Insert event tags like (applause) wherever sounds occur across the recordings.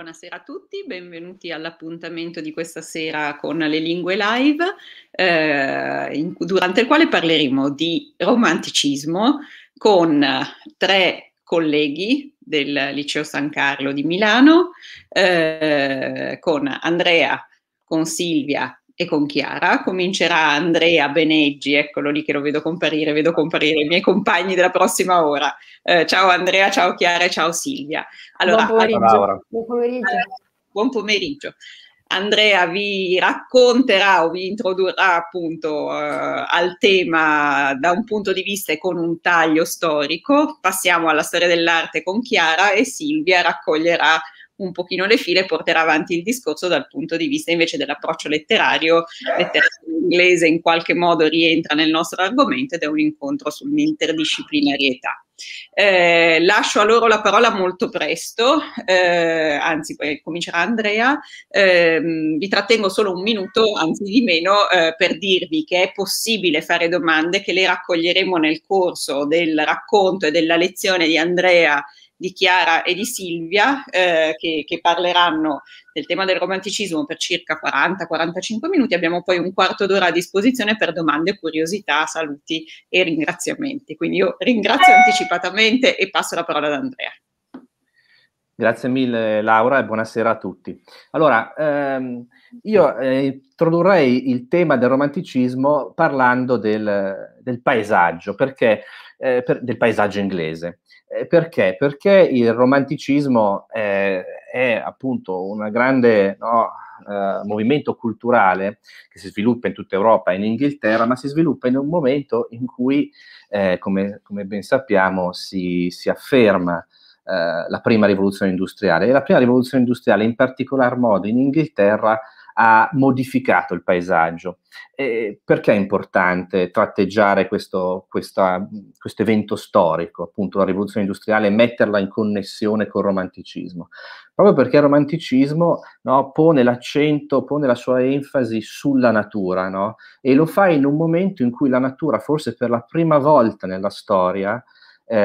Buonasera a tutti, benvenuti all'appuntamento di questa sera con le lingue live, eh, in, durante il quale parleremo di romanticismo con tre colleghi del Liceo San Carlo di Milano, eh, con Andrea, con Silvia e con Chiara. Comincerà Andrea Beneggi, eccolo lì che lo vedo comparire, vedo comparire i miei compagni della prossima ora. Eh, ciao Andrea, ciao Chiara e ciao Silvia. Allora, buon pomeriggio. Buon pomeriggio. Buon pomeriggio. Andrea vi racconterà o vi introdurrà appunto eh, al tema da un punto di vista e con un taglio storico. Passiamo alla storia dell'arte con Chiara e Silvia raccoglierà un pochino le file e porterà avanti il discorso dal punto di vista invece dell'approccio letterario. letterario inglese in qualche modo rientra nel nostro argomento ed è un incontro sull'interdisciplinarietà. Eh, lascio a loro la parola molto presto, eh, anzi poi comincerà Andrea, eh, vi trattengo solo un minuto, anzi di meno, eh, per dirvi che è possibile fare domande, che le raccoglieremo nel corso del racconto e della lezione di Andrea di Chiara e di Silvia, eh, che, che, parleranno del tema del romanticismo per circa 40-45 minuti. Abbiamo poi un quarto d'ora a disposizione per domande, curiosità, saluti e ringraziamenti. Quindi io ringrazio anticipatamente e passo la parola ad Andrea. Grazie mille Laura e buonasera a tutti. Allora, ehm, io eh, introdurrei il tema del romanticismo parlando del, del paesaggio, perché, eh, per, del paesaggio inglese. Eh, perché? Perché il romanticismo è, eh, è appunto un grande no, eh, movimento culturale che si sviluppa in tutta Europa e in Inghilterra, ma si sviluppa in un momento in cui, eh, come, come, ben sappiamo, si, si afferma eh, la prima rivoluzione industriale. E la prima rivoluzione industriale, in particolar modo in Inghilterra, ha modificato il paesaggio. E perché è importante tratteggiare questo, questa, questo evento storico, appunto la rivoluzione industriale, e metterla in connessione col romanticismo? Proprio perché il romanticismo no, pone l'accento, pone la sua enfasi sulla natura, no? e lo fa in un momento in cui la natura, forse per la prima volta nella storia, eh,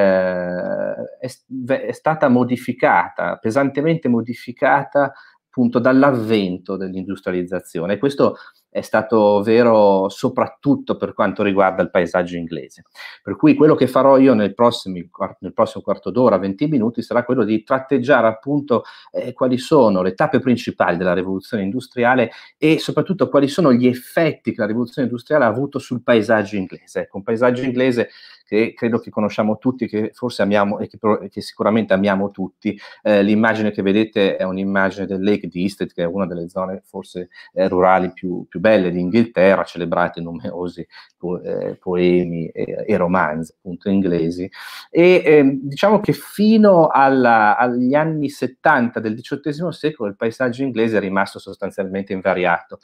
è, è, stata modificata, pesantemente modificata appunto dall'avvento dell'industrializzazione. Questo è stato vero soprattutto per quanto riguarda il paesaggio inglese. Per cui quello che farò io nel, prossimi, nel prossimo quarto d'ora, 20 minuti, sarà quello di tratteggiare appunto eh, quali sono le tappe principali della rivoluzione industriale e soprattutto quali sono gli effetti che la rivoluzione industriale ha avuto sul paesaggio inglese. Ecco, un paesaggio inglese che credo che conosciamo tutti, che forse amiamo e che, che sicuramente amiamo tutti. Eh, l'immagine che vedete è un'immagine del Lake District, che è una delle zone forse eh, rurali più, più belle d'Inghilterra, celebrate numerosi po- eh, poemi e, e, romanzi appunto inglesi. E eh, diciamo che fino alla, agli anni 70 del XVIII secolo il paesaggio inglese è rimasto sostanzialmente invariato.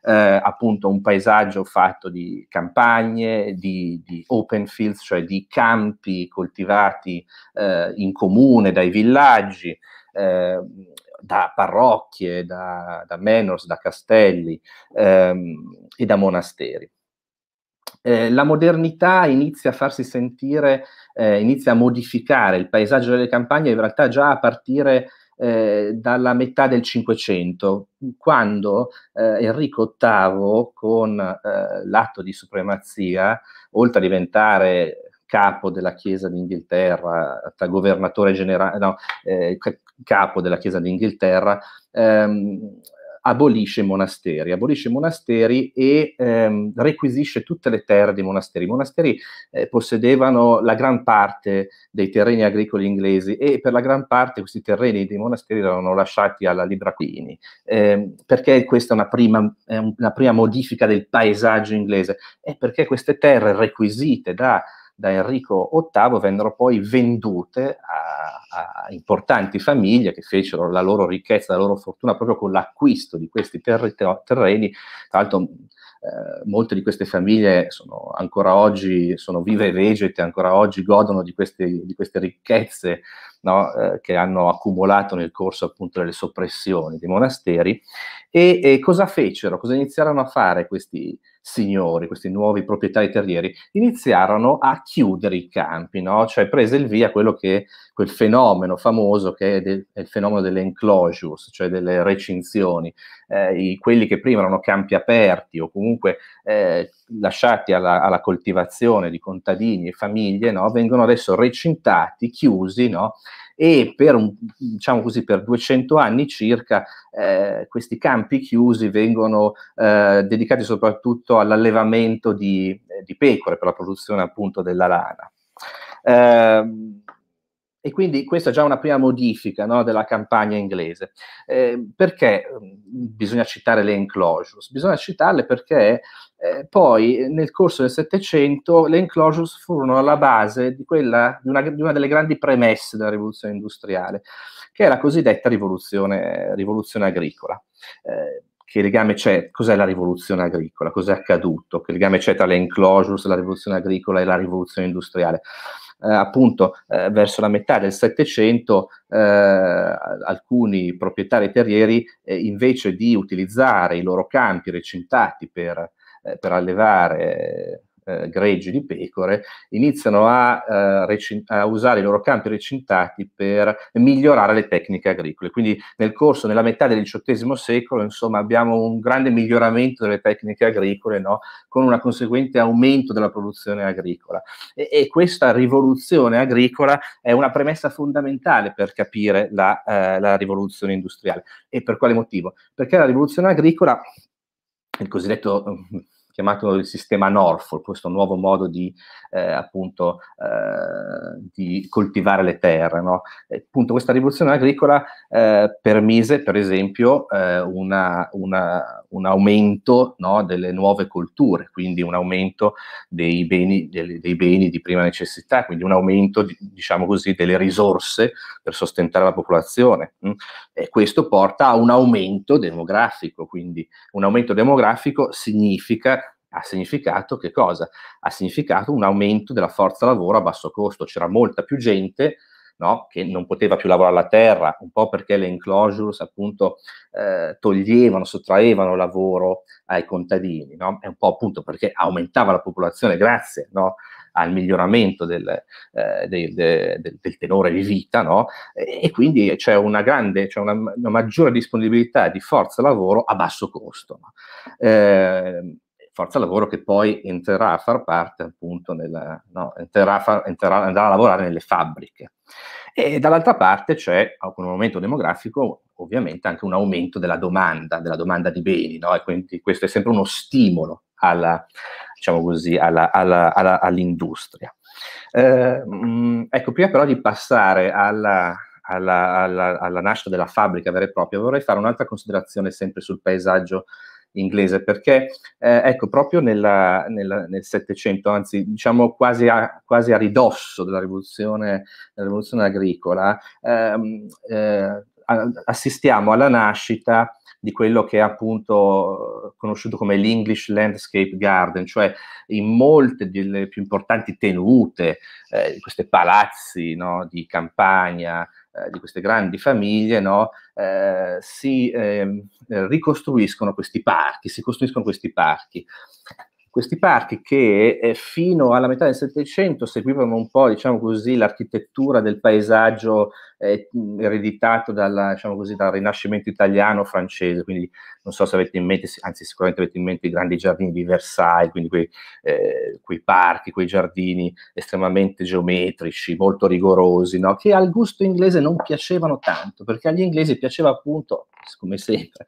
Eh, appunto un paesaggio fatto di campagne, di, di open fields, cioè di campi coltivati eh, in comune dai villaggi, Ehm, da parrocchie, da, da, menors, da castelli ehm, e da monasteri. Eh, la modernità inizia a farsi sentire, eh, inizia a modificare il paesaggio delle campagne in realtà già a partire eh, dalla metà del Cinquecento, quando eh, Enrico VIII, con eh, l'atto di supremazia, oltre a diventare capo della Chiesa d'Inghilterra, tra governatore generale, no, eh, capo della Chiesa d'Inghilterra, ehm, abolisce i monasteri, abolisce i monasteri e ehm, requisisce tutte le terre dei monasteri. I monasteri eh, possedevano la gran parte dei terreni agricoli inglesi e per la gran parte questi terreni dei monasteri erano lasciati alla Libraquini, eh, perché questa è una prima, eh, una prima modifica del paesaggio inglese, è perché queste terre requisite da da Enrico VIII vennero poi vendute a, a, importanti famiglie che fecero la loro ricchezza, la loro fortuna proprio con l'acquisto di questi terri, terreni. Tra l'altro eh, molte di queste famiglie sono ancora oggi, sono vive e vegete, ancora oggi godono di queste, di queste ricchezze no, eh, che hanno accumulato nel corso appunto delle soppressioni dei monasteri. E, e cosa fecero? Cosa iniziarono a fare questi signori, questi nuovi proprietari terrieri? Iniziarono a chiudere i campi, no? cioè prese il via quello che, quel fenomeno famoso che è, del, è il fenomeno delle enclosures, cioè delle recinzioni, eh, i, quelli che prima erano campi aperti o comunque eh, lasciati alla, alla, coltivazione di contadini e famiglie, no? vengono adesso recintati, chiusi, no? e per, diciamo così, per 200 anni circa eh, questi campi chiusi vengono eh, dedicati soprattutto all'allevamento di, eh, di, pecore per la produzione appunto della lana. Eh, e quindi questa è già una prima modifica no, della campagna inglese. Eh, perché mm, bisogna citare le enclosures? Bisogna citarle perché eh, poi eh, nel corso del Settecento le enclosures furono alla base di, quella, di, una, di, una, delle grandi premesse della rivoluzione industriale, che è la cosiddetta rivoluzione, rivoluzione agricola. Eh, che legame c'è, cos'è la rivoluzione agricola, cos'è accaduto, che legame c'è tra le enclosures, la rivoluzione agricola e la rivoluzione industriale eh, appunto eh, verso la metà del Settecento eh, alcuni proprietari terrieri eh, invece di utilizzare i loro campi recintati per, eh, per allevare eh, greggi di pecore, iniziano a, eh, recin- a, usare i loro campi recintati per migliorare le tecniche agricole. Quindi nel corso, nella metà del XVIII secolo, insomma, abbiamo un grande miglioramento delle tecniche agricole, no? con un conseguente aumento della produzione agricola. E-, e, questa rivoluzione agricola è una premessa fondamentale per capire la, eh, la rivoluzione industriale. E per quale motivo? Perché la rivoluzione agricola il cosiddetto chiamato il sistema Norfolk, questo nuovo modo di, eh, appunto, eh, di coltivare le terre. No? E, appunto, questa rivoluzione agricola eh, permise, per esempio, eh, una, una, un aumento no, delle nuove colture, quindi un aumento dei beni, dei, dei beni, di prima necessità, quindi un aumento, diciamo così, delle risorse per sostentare la popolazione. Hm? E questo porta a un aumento demografico, quindi un aumento demografico significa ha significato che cosa? Ha significato un aumento della forza lavoro a basso costo, c'era molta più gente no? che non poteva più lavorare la terra, un po' perché le enclosures appunto eh, toglievano, sottraevano lavoro ai contadini, no? e un po' appunto perché aumentava la popolazione grazie no? al miglioramento del, eh, del, del, del, tenore di vita, no? e, quindi c'è una grande, c'è una, una maggiore disponibilità di forza lavoro a basso costo. No? Eh, forza lavoro che poi entrerà a far parte appunto, nella, no, entrerà, a far, entrerà, andrà a lavorare nelle fabbriche. E dall'altra parte c'è, con un aumento demografico, ovviamente anche un aumento della domanda, della domanda di beni, no? e quindi questo è sempre uno stimolo alla, diciamo così, alla, alla, all'industria. Eh, ecco, prima però di passare alla, alla, alla, alla, nascita della fabbrica vera e propria, vorrei fare un'altra considerazione sempre sul paesaggio inglese, perché eh, ecco, proprio nella, nella, nel Settecento, anzi diciamo quasi a, quasi a ridosso della rivoluzione, della rivoluzione agricola, ehm, eh, assistiamo alla nascita di quello che è appunto conosciuto come l'English Landscape Garden, cioè in molte delle più importanti tenute, eh, questi palazzi no, di campagna, eh, di queste grandi famiglie, no? eh, si ehm, ricostruiscono questi parchi, si costruiscono questi parchi questi parchi che eh, fino alla metà del Settecento seguivano un po' diciamo così, l'architettura del paesaggio eh, ereditato dalla, diciamo così, dal Rinascimento italiano francese, quindi non so se avete in mente, anzi sicuramente avete in mente i grandi giardini di Versailles, quindi quei, eh, quei parchi, quei giardini estremamente geometrici, molto rigorosi, no? che al gusto inglese non piacevano tanto, perché agli inglesi piaceva appunto, come sempre,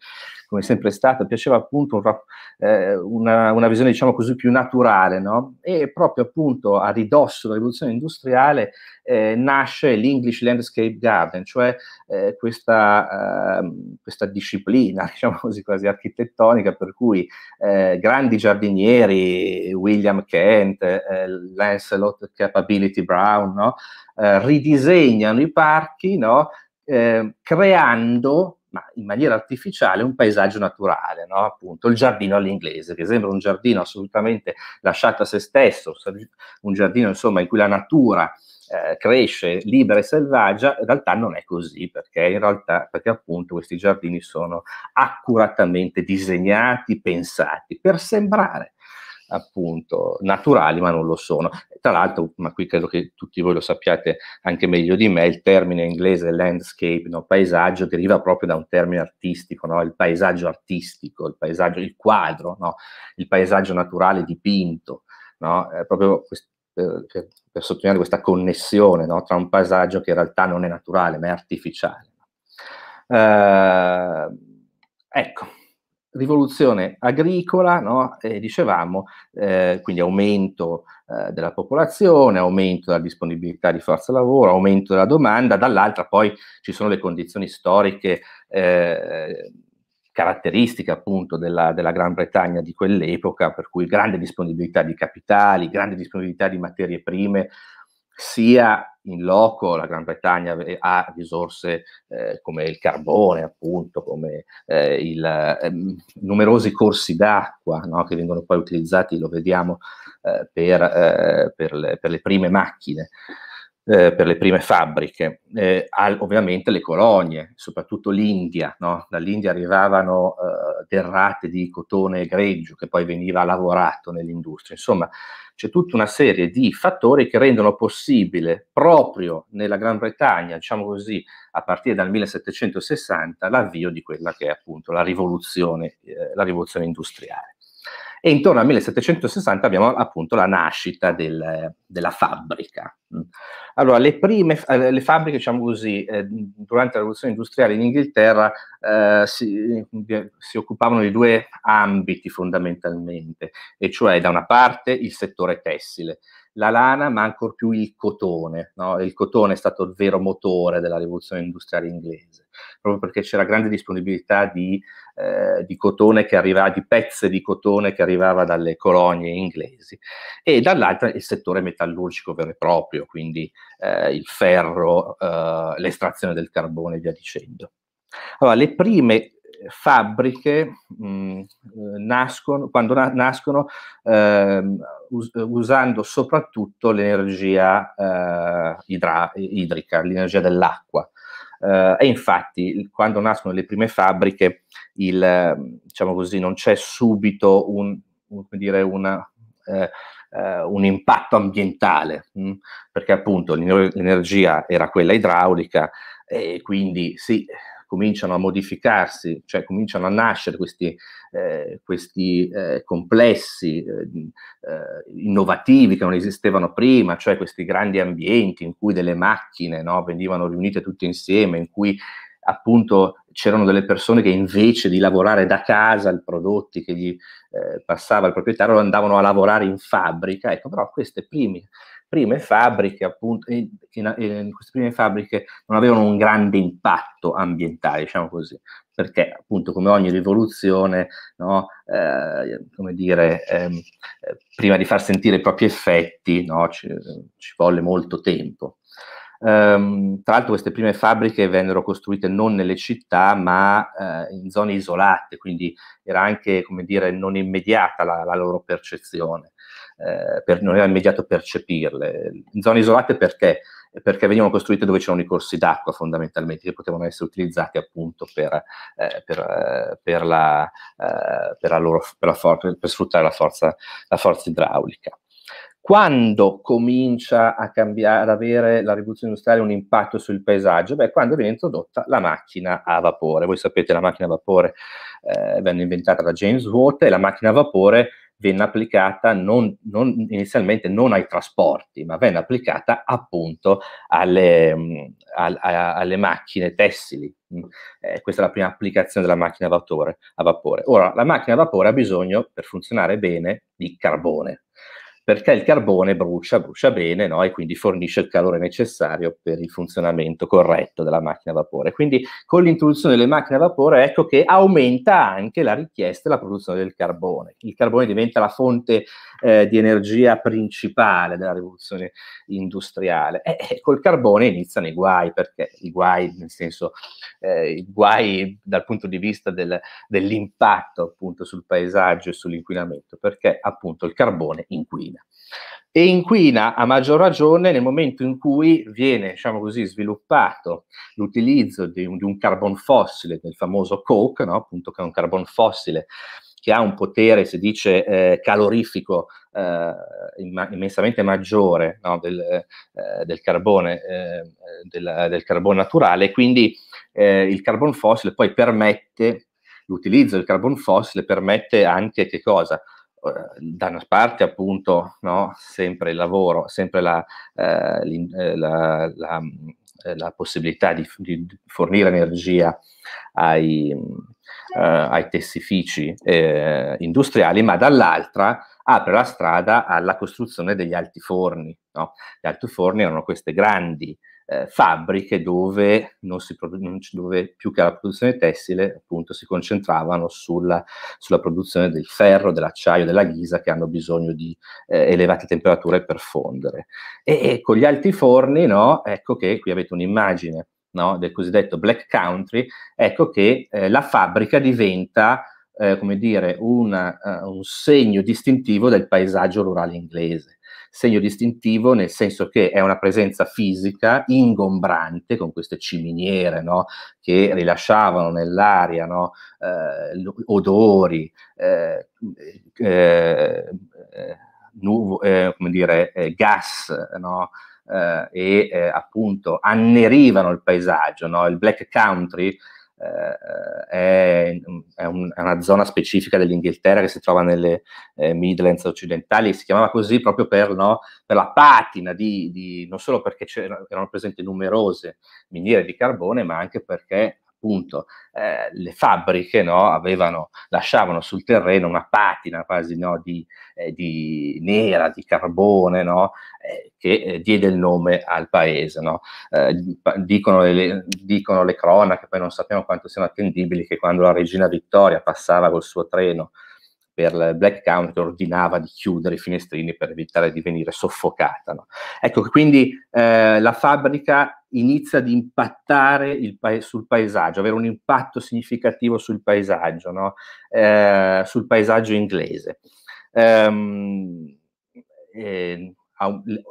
come sempre è stata, piaceva appunto un, eh, una, una, visione diciamo così più naturale, no? e proprio appunto a ridosso della rivoluzione industriale eh, nasce l'English Landscape Garden, cioè eh, questa, ehm, questa, disciplina, (laughs) diciamo così, quasi architettonica, per cui eh, grandi giardinieri, William Kent, eh, Lancelot Capability Brown, no? Eh, ridisegnano i parchi, no? creando ma in maniera artificiale, un paesaggio naturale, no? appunto il giardino all'inglese, che sembra un giardino assolutamente lasciato a se stesso, un giardino insomma in cui la natura eh, cresce libera e selvaggia, in realtà non è così, perché in realtà, perché appunto questi giardini sono accuratamente disegnati, pensati per sembrare appunto naturali, ma non lo sono. Tra l'altro, ma qui credo che tutti voi lo sappiate anche meglio di me, il termine inglese landscape, no? paesaggio, deriva proprio da un termine artistico, no? il paesaggio artistico, il paesaggio, il quadro, no? il paesaggio naturale dipinto, no? proprio per, eh, per, per, sottolineare questa connessione tra un paesaggio che in realtà non è naturale, ma è artificiale. Eh, ecco, rivoluzione agricola, no? e dicevamo, eh, quindi aumento eh, della popolazione, aumento della disponibilità di forza lavoro, aumento della domanda, dall'altra poi ci sono le condizioni storiche eh, caratteristiche appunto della, della, Gran Bretagna di quell'epoca, per cui grande disponibilità di capitali, grande disponibilità di materie prime sia in loco la Gran Bretagna ha risorse eh, come il carbone, appunto, come eh, il, eh, numerosi corsi d'acqua no? che vengono poi utilizzati, lo vediamo, eh, per, eh, per, le, per le prime macchine eh, per le prime fabbriche, eh, al, ovviamente le colonie, soprattutto l'India, no? dall'India arrivavano eh, derrate di cotone greggio che poi veniva lavorato nell'industria, insomma c'è tutta una serie di fattori che rendono possibile proprio nella Gran Bretagna, diciamo così, a partire dal 1760 l'avvio di quella che è appunto la rivoluzione, eh, la rivoluzione industriale e intorno al 1760 abbiamo appunto la nascita del, della fabbrica. Mm. Allora, le prime eh, le fabbriche, diciamo così, eh, durante la rivoluzione industriale in Inghilterra eh, si, eh, si, occupavano di due ambiti fondamentalmente, e cioè da una parte il settore tessile, la lana, ma ancor più il cotone. No? Il cotone è stato il vero motore della rivoluzione industriale inglese proprio perché c'era grande disponibilità di, eh, di cotone che arrivava, di pezze di cotone che arrivava dalle colonie inglesi, e dall'altra il settore metallurgico vero e proprio, quindi eh, il ferro, eh, l'estrazione del carbone e via dicendo. Allora, le prime fabbriche mh, mm, eh, nascono, quando na- nascono eh, us- usando soprattutto l'energia eh, idra- idrica, l'energia dell'acqua. Eh, e infatti quando nascono le prime fabbriche, il, diciamo così, non c'è subito un, un, dire, una, eh, eh, un impatto ambientale, mh? Mm? perché appunto l'energia era quella idraulica e quindi sì, cominciano a modificarsi, cioè cominciano a nascere questi, eh, questi eh, complessi eh, eh, innovativi che non esistevano prima, cioè questi grandi ambienti in cui delle macchine no, venivano riunite tutte insieme, in cui appunto c'erano delle persone che invece di lavorare da casa i prodotti che gli eh, passava il proprietario andavano a lavorare in fabbrica, ecco però queste prime prime fabbriche, appunto, in, in, in queste prime fabbriche non avevano un grande impatto ambientale, diciamo così, perché appunto come ogni rivoluzione, no, eh, come dire, ehm, eh, prima di far sentire i propri effetti no, ci, ci volle molto tempo. Um, tra l'altro queste prime fabbriche vennero costruite non nelle città ma eh, in zone isolate, quindi era anche come dire, non immediata la, la loro percezione. Eh, per, non era immediato percepirle. In Zone isolate perché? Perché venivano costruite dove c'erano i corsi d'acqua fondamentalmente che potevano essere utilizzati appunto per, eh, per, eh, per, la, eh, la loro, la for- per, sfruttare la forza, la forza idraulica quando comincia a cambiare, ad avere la rivoluzione industriale un impatto sul paesaggio? Beh, quando viene introdotta la macchina a vapore. Voi sapete, la macchina a vapore eh, venne inventata da James Watt e la macchina a vapore venne applicata non, non, inizialmente non ai trasporti, ma venne applicata appunto alle, mh, mm, a, alle macchine tessili. Mm. Eh, questa è la prima applicazione della macchina a vapore, a vapore. Ora, la macchina a vapore ha bisogno, per funzionare bene, di carbone perché il carbone brucia, brucia bene no? e quindi fornisce il calore necessario per il funzionamento corretto della macchina a vapore. Quindi con l'introduzione delle macchine a vapore ecco che aumenta anche la richiesta e la produzione del carbone. Il carbone diventa la fonte eh, di energia principale della rivoluzione industriale e, e col carbone iniziano i guai, perché i guai nel senso eh, i guai dal punto di vista del, dell'impatto appunto sul paesaggio e sull'inquinamento, perché appunto il carbone inquina inquina. E inquina a maggior ragione nel momento in cui viene diciamo così, sviluppato l'utilizzo di un, di un carbon fossile, del famoso coke, no? appunto che è un carbon fossile che ha un potere, si dice, eh, calorifico eh, immensamente maggiore no, del, eh, del, carbone, eh, del, del, carbone, naturale, quindi eh, il carbon fossile poi permette, l'utilizzo del carbon fossile permette anche che cosa? Uhm, da una parte appunto no, sempre il lavoro, sempre la, eh, eh la, la, eh, la possibilità di, di, fornire energia ai, eh, ai tessifici eh, industriali, ma dall'altra apre la strada alla costruzione degli altiforni. No? Gli altiforni erano queste grandi eh, fabbriche dove, produ- dove, più che alla produzione tessile appunto si concentravano sulla, sulla, produzione del ferro, dell'acciaio, della ghisa che hanno bisogno di eh, elevate temperature per fondere. E, e con gli alti forni, no, ecco che qui avete un'immagine no, del cosiddetto black country, ecco che eh, la fabbrica diventa eh, come dire, una, uh, un segno distintivo del paesaggio rurale inglese segno distintivo nel senso che è una presenza fisica ingombrante con queste ciminiere no? che rilasciavano nell'aria no? eh, odori, eh, eh, nuvo, eh, come dire, eh, gas, no? Eh, e appunto annerivano il paesaggio, il black country eh, eh, è, è, un, è, una zona specifica dell'Inghilterra che si trova nelle eh, Midlands occidentali, si chiamava così proprio per, no, per la patina, di, di, non solo perché erano presenti numerose miniere di carbone, ma anche perché appunto eh, le fabbriche no, avevano, lasciavano sul terreno una patina quasi no, di, eh, di, nera, di carbone, no, eh, che eh, diede il nome al paese. Eh, dicono le, dicono, le, cronache, poi non sappiamo quanto siano attendibili, che quando la regina Vittoria passava col suo treno per il Black Count ordinava di chiudere i finestrini per evitare di venire soffocata. Ecco, quindi eh, la fabbrica inizia ad impattare paes- sul paesaggio, avere un impatto significativo sul paesaggio, no? eh, sul paesaggio inglese. Um, eh,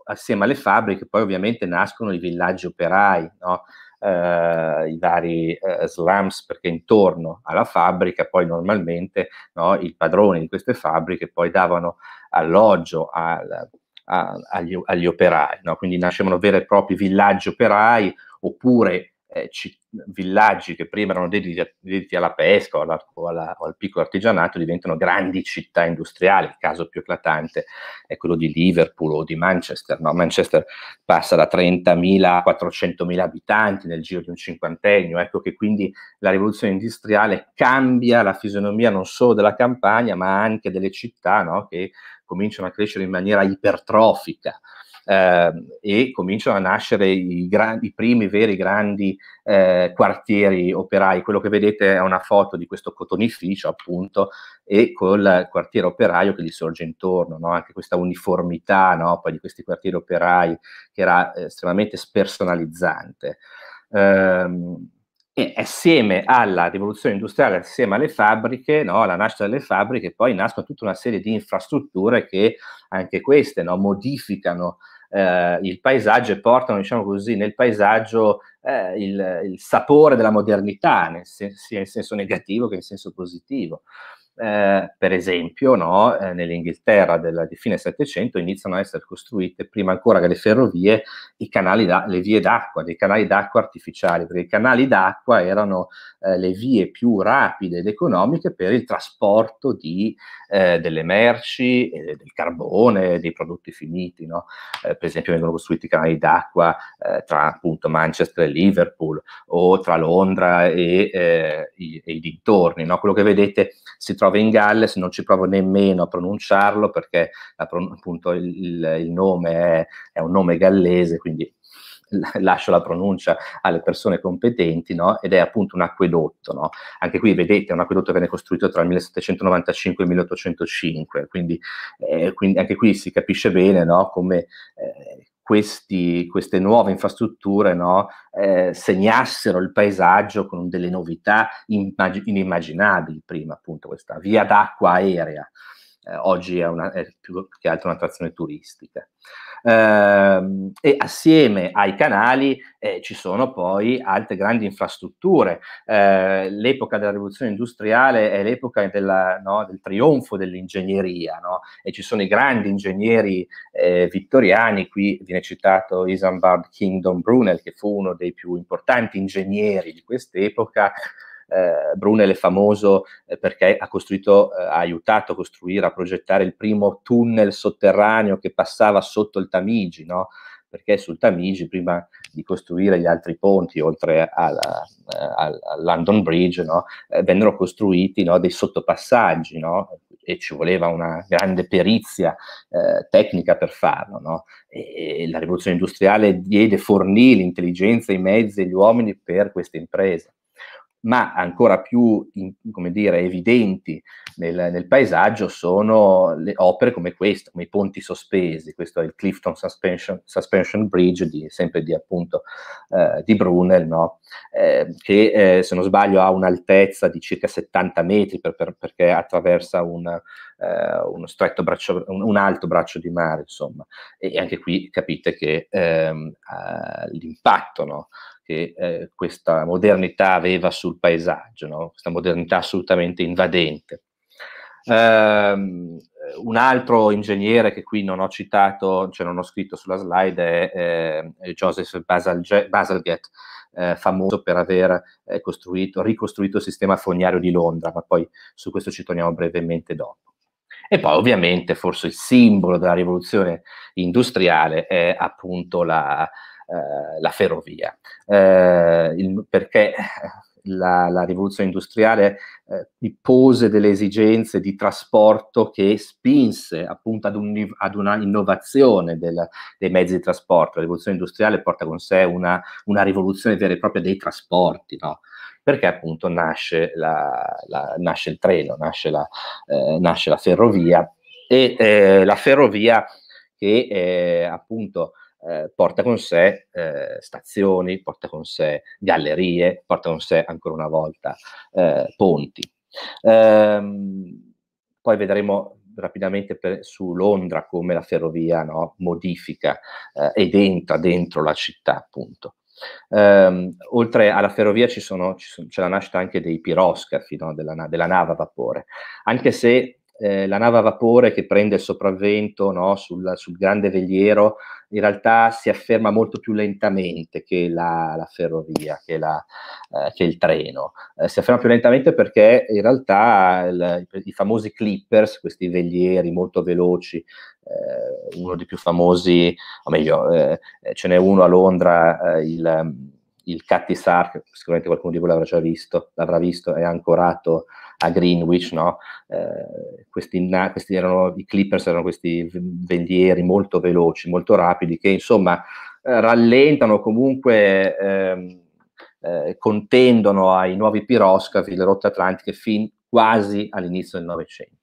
assieme alle fabbriche poi ovviamente nascono i villaggi operai, no? eh, i vari eh, slums, perché intorno alla fabbrica poi normalmente no, i padroni di queste fabbriche poi davano alloggio al a, agli, agli, operai, no? quindi nascevano veri e propri villaggi operai oppure eh, c- villaggi che prima erano dediti, alla pesca o, alla, o, alla, o, al piccolo artigianato diventano grandi città industriali, il caso più eclatante è quello di Liverpool o di Manchester, no? Manchester passa da 30.000 a 400.000 abitanti nel giro di un cinquantennio, ecco che quindi la rivoluzione industriale cambia la fisionomia non solo della campagna ma anche delle città no? che cominciano a crescere in maniera ipertrofica eh, e cominciano a nascere i, grandi, i primi veri grandi eh, quartieri operai. Quello che vedete è una foto di questo cotonificio, appunto, e col quartiere operaio che gli sorge intorno, no? anche questa uniformità no? Poi di questi quartieri operai che era eh, estremamente spersonalizzante. Eh, e assieme alla rivoluzione industriale, assieme alle fabbriche, no, alla nascita delle fabbriche, poi nascono tutta una serie di infrastrutture che anche queste no, modificano eh, il paesaggio e portano, diciamo così, nel paesaggio eh, il, il, sapore della modernità, nel sen- sia in senso negativo che in senso positivo eh, per esempio, no, eh, nell'Inghilterra della, di fine Settecento iniziano a essere costruite, prima ancora che le ferrovie, da, le vie d'acqua, dei canali d'acqua artificiali, perché i canali d'acqua erano eh, le vie più rapide ed economiche per il trasporto di, eh, delle merci, del carbone, dei prodotti finiti. No? Eh, per esempio vengono costruiti i canali d'acqua eh, tra appunto Manchester e Liverpool o tra Londra e, i, e i dintorni. No? Quello che vedete si trova trova in Galles, non ci provo nemmeno a pronunciarlo perché appunto il, il, nome è, è, un nome gallese, quindi lascio la pronuncia alle persone competenti, no? ed è appunto un acquedotto. No? Anche qui vedete, un acquedotto che viene costruito tra il 1795 e il 1805, quindi, eh, quindi anche qui si capisce bene no? come, eh, questi, queste nuove infrastrutture no, eh, segnassero il paesaggio con delle novità inimmaginabili prima, appunto questa via d'acqua aerea eh, oggi è, una, è, più che altro un'attrazione turistica. Eh, e assieme ai canali eh, ci sono poi altre grandi infrastrutture. Eh, l'epoca della rivoluzione industriale è l'epoca della, no, del trionfo dell'ingegneria no? e ci sono i grandi ingegneri eh, vittoriani, qui viene citato Isambard Kingdom Brunel che fu uno dei più importanti ingegneri di quest'epoca eh, Brunel è famoso eh, perché ha, costruito, eh, ha aiutato a costruire, a progettare il primo tunnel sotterraneo che passava sotto il Tamigi, no? perché sul Tamigi prima di costruire gli altri ponti oltre al eh, London Bridge no, eh, vennero costruiti no, dei sottopassaggi no, e ci voleva una grande perizia eh, tecnica per farlo. E, e la rivoluzione industriale diede, fornì l'intelligenza, i mezzi e gli uomini per queste imprese ma ancora più in, dire, evidenti nel, nel, paesaggio sono le opere come questo, come i ponti sospesi, questo è il Clifton Suspension, Suspension Bridge, di, sempre di, appunto, eh, di Brunel, no? eh, che eh, se non sbaglio ha un'altezza di circa 70 metri per, per, perché attraversa un, eh, braccio, un, un, alto braccio di mare, insomma, e anche qui capite che ehm, eh, l'impatto no? che eh, questa modernità aveva sul paesaggio, no? questa modernità assolutamente invadente. Um, un altro ingegnere che qui non ho citato, cioè non ho scritto sulla slide, è eh, Joseph Basalge- Baselget, eh, famoso per aver eh, ricostruito il sistema fognario di Londra, ma poi su questo ci torniamo brevemente dopo. E poi ovviamente forse il simbolo della rivoluzione industriale è appunto la, eh, la ferrovia, eh, il, perché la, la, rivoluzione industriale eh, pose delle esigenze di trasporto che spinse appunto ad, un, ad una innovazione del, dei mezzi di trasporto. La rivoluzione industriale porta con sé una, una rivoluzione vera e propria dei trasporti, no? perché appunto nasce, la, la, nasce il treno, nasce la, eh, nasce ferrovia e eh, la ferrovia che eh, appunto eh, porta con sé eh, stazioni, porta con sé gallerie, porta con sé ancora una volta eh, ponti. Ehm, poi vedremo rapidamente per, su Londra come la ferrovia no, modifica eh, ed entra dentro la città appunto. Ehm, oltre alla ferrovia ci sono, ci sono, c'è la nascita anche dei piroscafi, no, della, della nave a vapore, anche se eh, la nave a vapore che prende il sopravvento no, sul, sul, grande veliero in realtà si afferma molto più lentamente che la, la ferrovia, che, la, eh, che, il treno. Eh, si afferma più lentamente perché in realtà il, i famosi clippers, questi velieri molto veloci, eh, uno dei più famosi, o meglio, eh, ce n'è uno a Londra, eh, il, il Cattisar, sicuramente qualcuno di voi l'avrà già visto, l'avrà visto, è ancorato a Greenwich, no? eh, questi, questi erano, i Clippers erano questi vendieri molto veloci, molto rapidi, che insomma eh, rallentano comunque... Ehm, eh, contendono ai nuovi piroscafi le rotte atlantiche fin quasi all'inizio del Novecento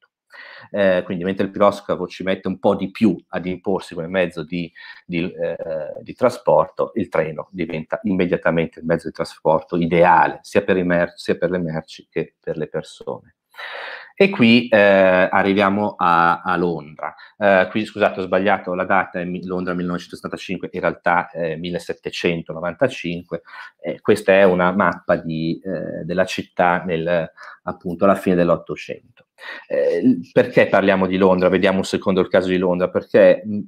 eh, quindi mentre il piroscafo ci mette un po' di più ad imporsi come mezzo di, di, eh, di trasporto, il treno diventa immediatamente il mezzo di trasporto ideale sia per, mer- sia per le merci che per le persone. E qui eh, arriviamo a, a Londra. Eh, qui, scusate, ho sbagliato la data, è Londra 1975, in realtà eh, 1795. questa è una mappa di, eh, della città nel, appunto alla fine dell'Ottocento. Eh, perché parliamo di Londra? Vediamo un secondo il caso di Londra, perché mh, mm,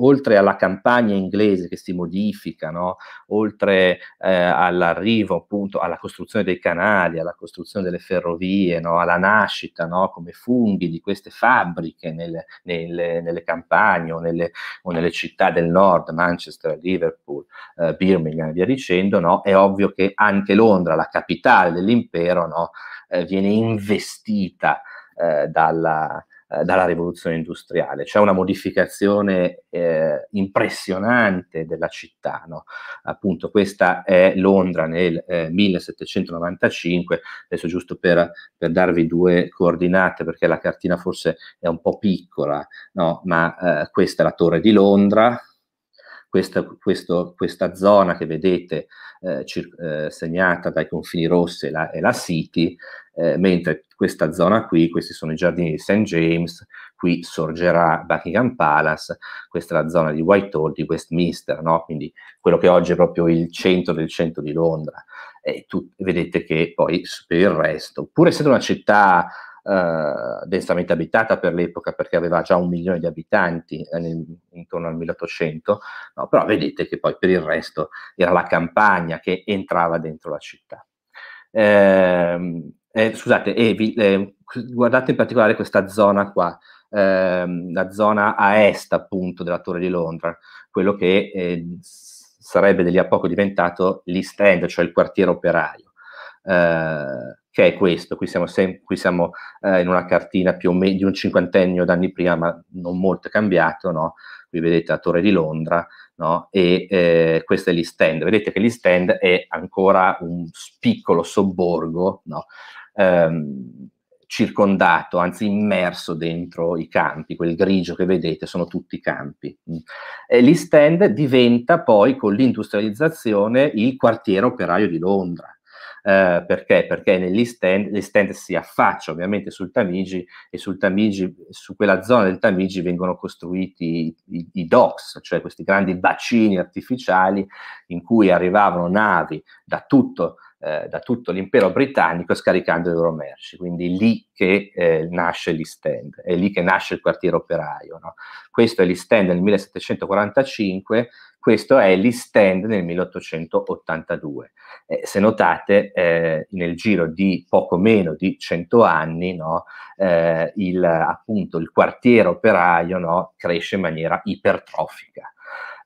oltre alla campagna inglese che si modifica, no? oltre eh, all'arrivo appunto alla costruzione dei canali, alla costruzione delle ferrovie, no? alla nascita no? come funghi di queste fabbriche nel, nel, nelle, campagne o nelle, o nelle, città del nord, Manchester, Liverpool, eh, Birmingham e via dicendo, è ovvio che anche Londra, la capitale dell'impero, eh, viene investita eh, dalla, eh, dalla, rivoluzione industriale. C'è una modificazione eh, impressionante della città. No? Appunto, questa è Londra nel 1795. Eh, Adesso giusto per, per, darvi due coordinate, perché la cartina forse è un po' piccola, no? ma eh, questa è la torre di Londra, questa, questo, questa, zona che vedete eh, cir- eh, segnata dai confini rossi è la, è la City, eh, mentre questa zona qui, questi sono i giardini di St. James, qui sorgerà Buckingham Palace, questa è la zona di Whitehall, di Westminster, no? quindi quello che oggi è proprio il centro del centro di Londra. E tu, vedete che poi per il resto, pur essendo una città eh, densamente abitata per l'epoca perché aveva già un milione di abitanti eh, nel, intorno al 1800, no? però vedete che poi per il resto era la campagna che entrava dentro la città. Eh, eh, scusate, eh, vi, eh, guardate in particolare questa zona qua, ehm, la zona a est appunto della Torre di Londra, quello che eh, sarebbe di lì a poco diventato l'East End, cioè il quartiere operaio, eh, che è questo. Qui siamo, sem- qui siamo eh, in una cartina più o meno di un cinquantennio d'anni prima, ma non molto cambiato, no? Qui vedete la Torre di Londra, No? e eh, questo è l'East End. Vedete che l'East End è ancora un piccolo sobborgo no? ehm, circondato, anzi immerso dentro i campi, quel grigio che vedete sono tutti campi. Mm. E l'East diventa poi con l'industrializzazione il quartiere operaio di Londra. Eh, perché? Perché nell'East End, End si affaccia ovviamente sul Tamigi e sul Tamigi, su quella zona del Tamigi vengono costruiti i, i docks, cioè questi grandi bacini artificiali in cui arrivavano navi da tutto eh, da tutto l'impero britannico scaricando le loro merci. Quindi è lì che eh, nasce l'East è lì che nasce il quartiere operaio. No? Questo è l'East nel 1745, questo è l'East nel 1882. Eh, se notate, eh, nel giro di poco meno di 100 anni, no, eh, il, appunto, il quartiere operaio no, cresce in maniera ipertrofica.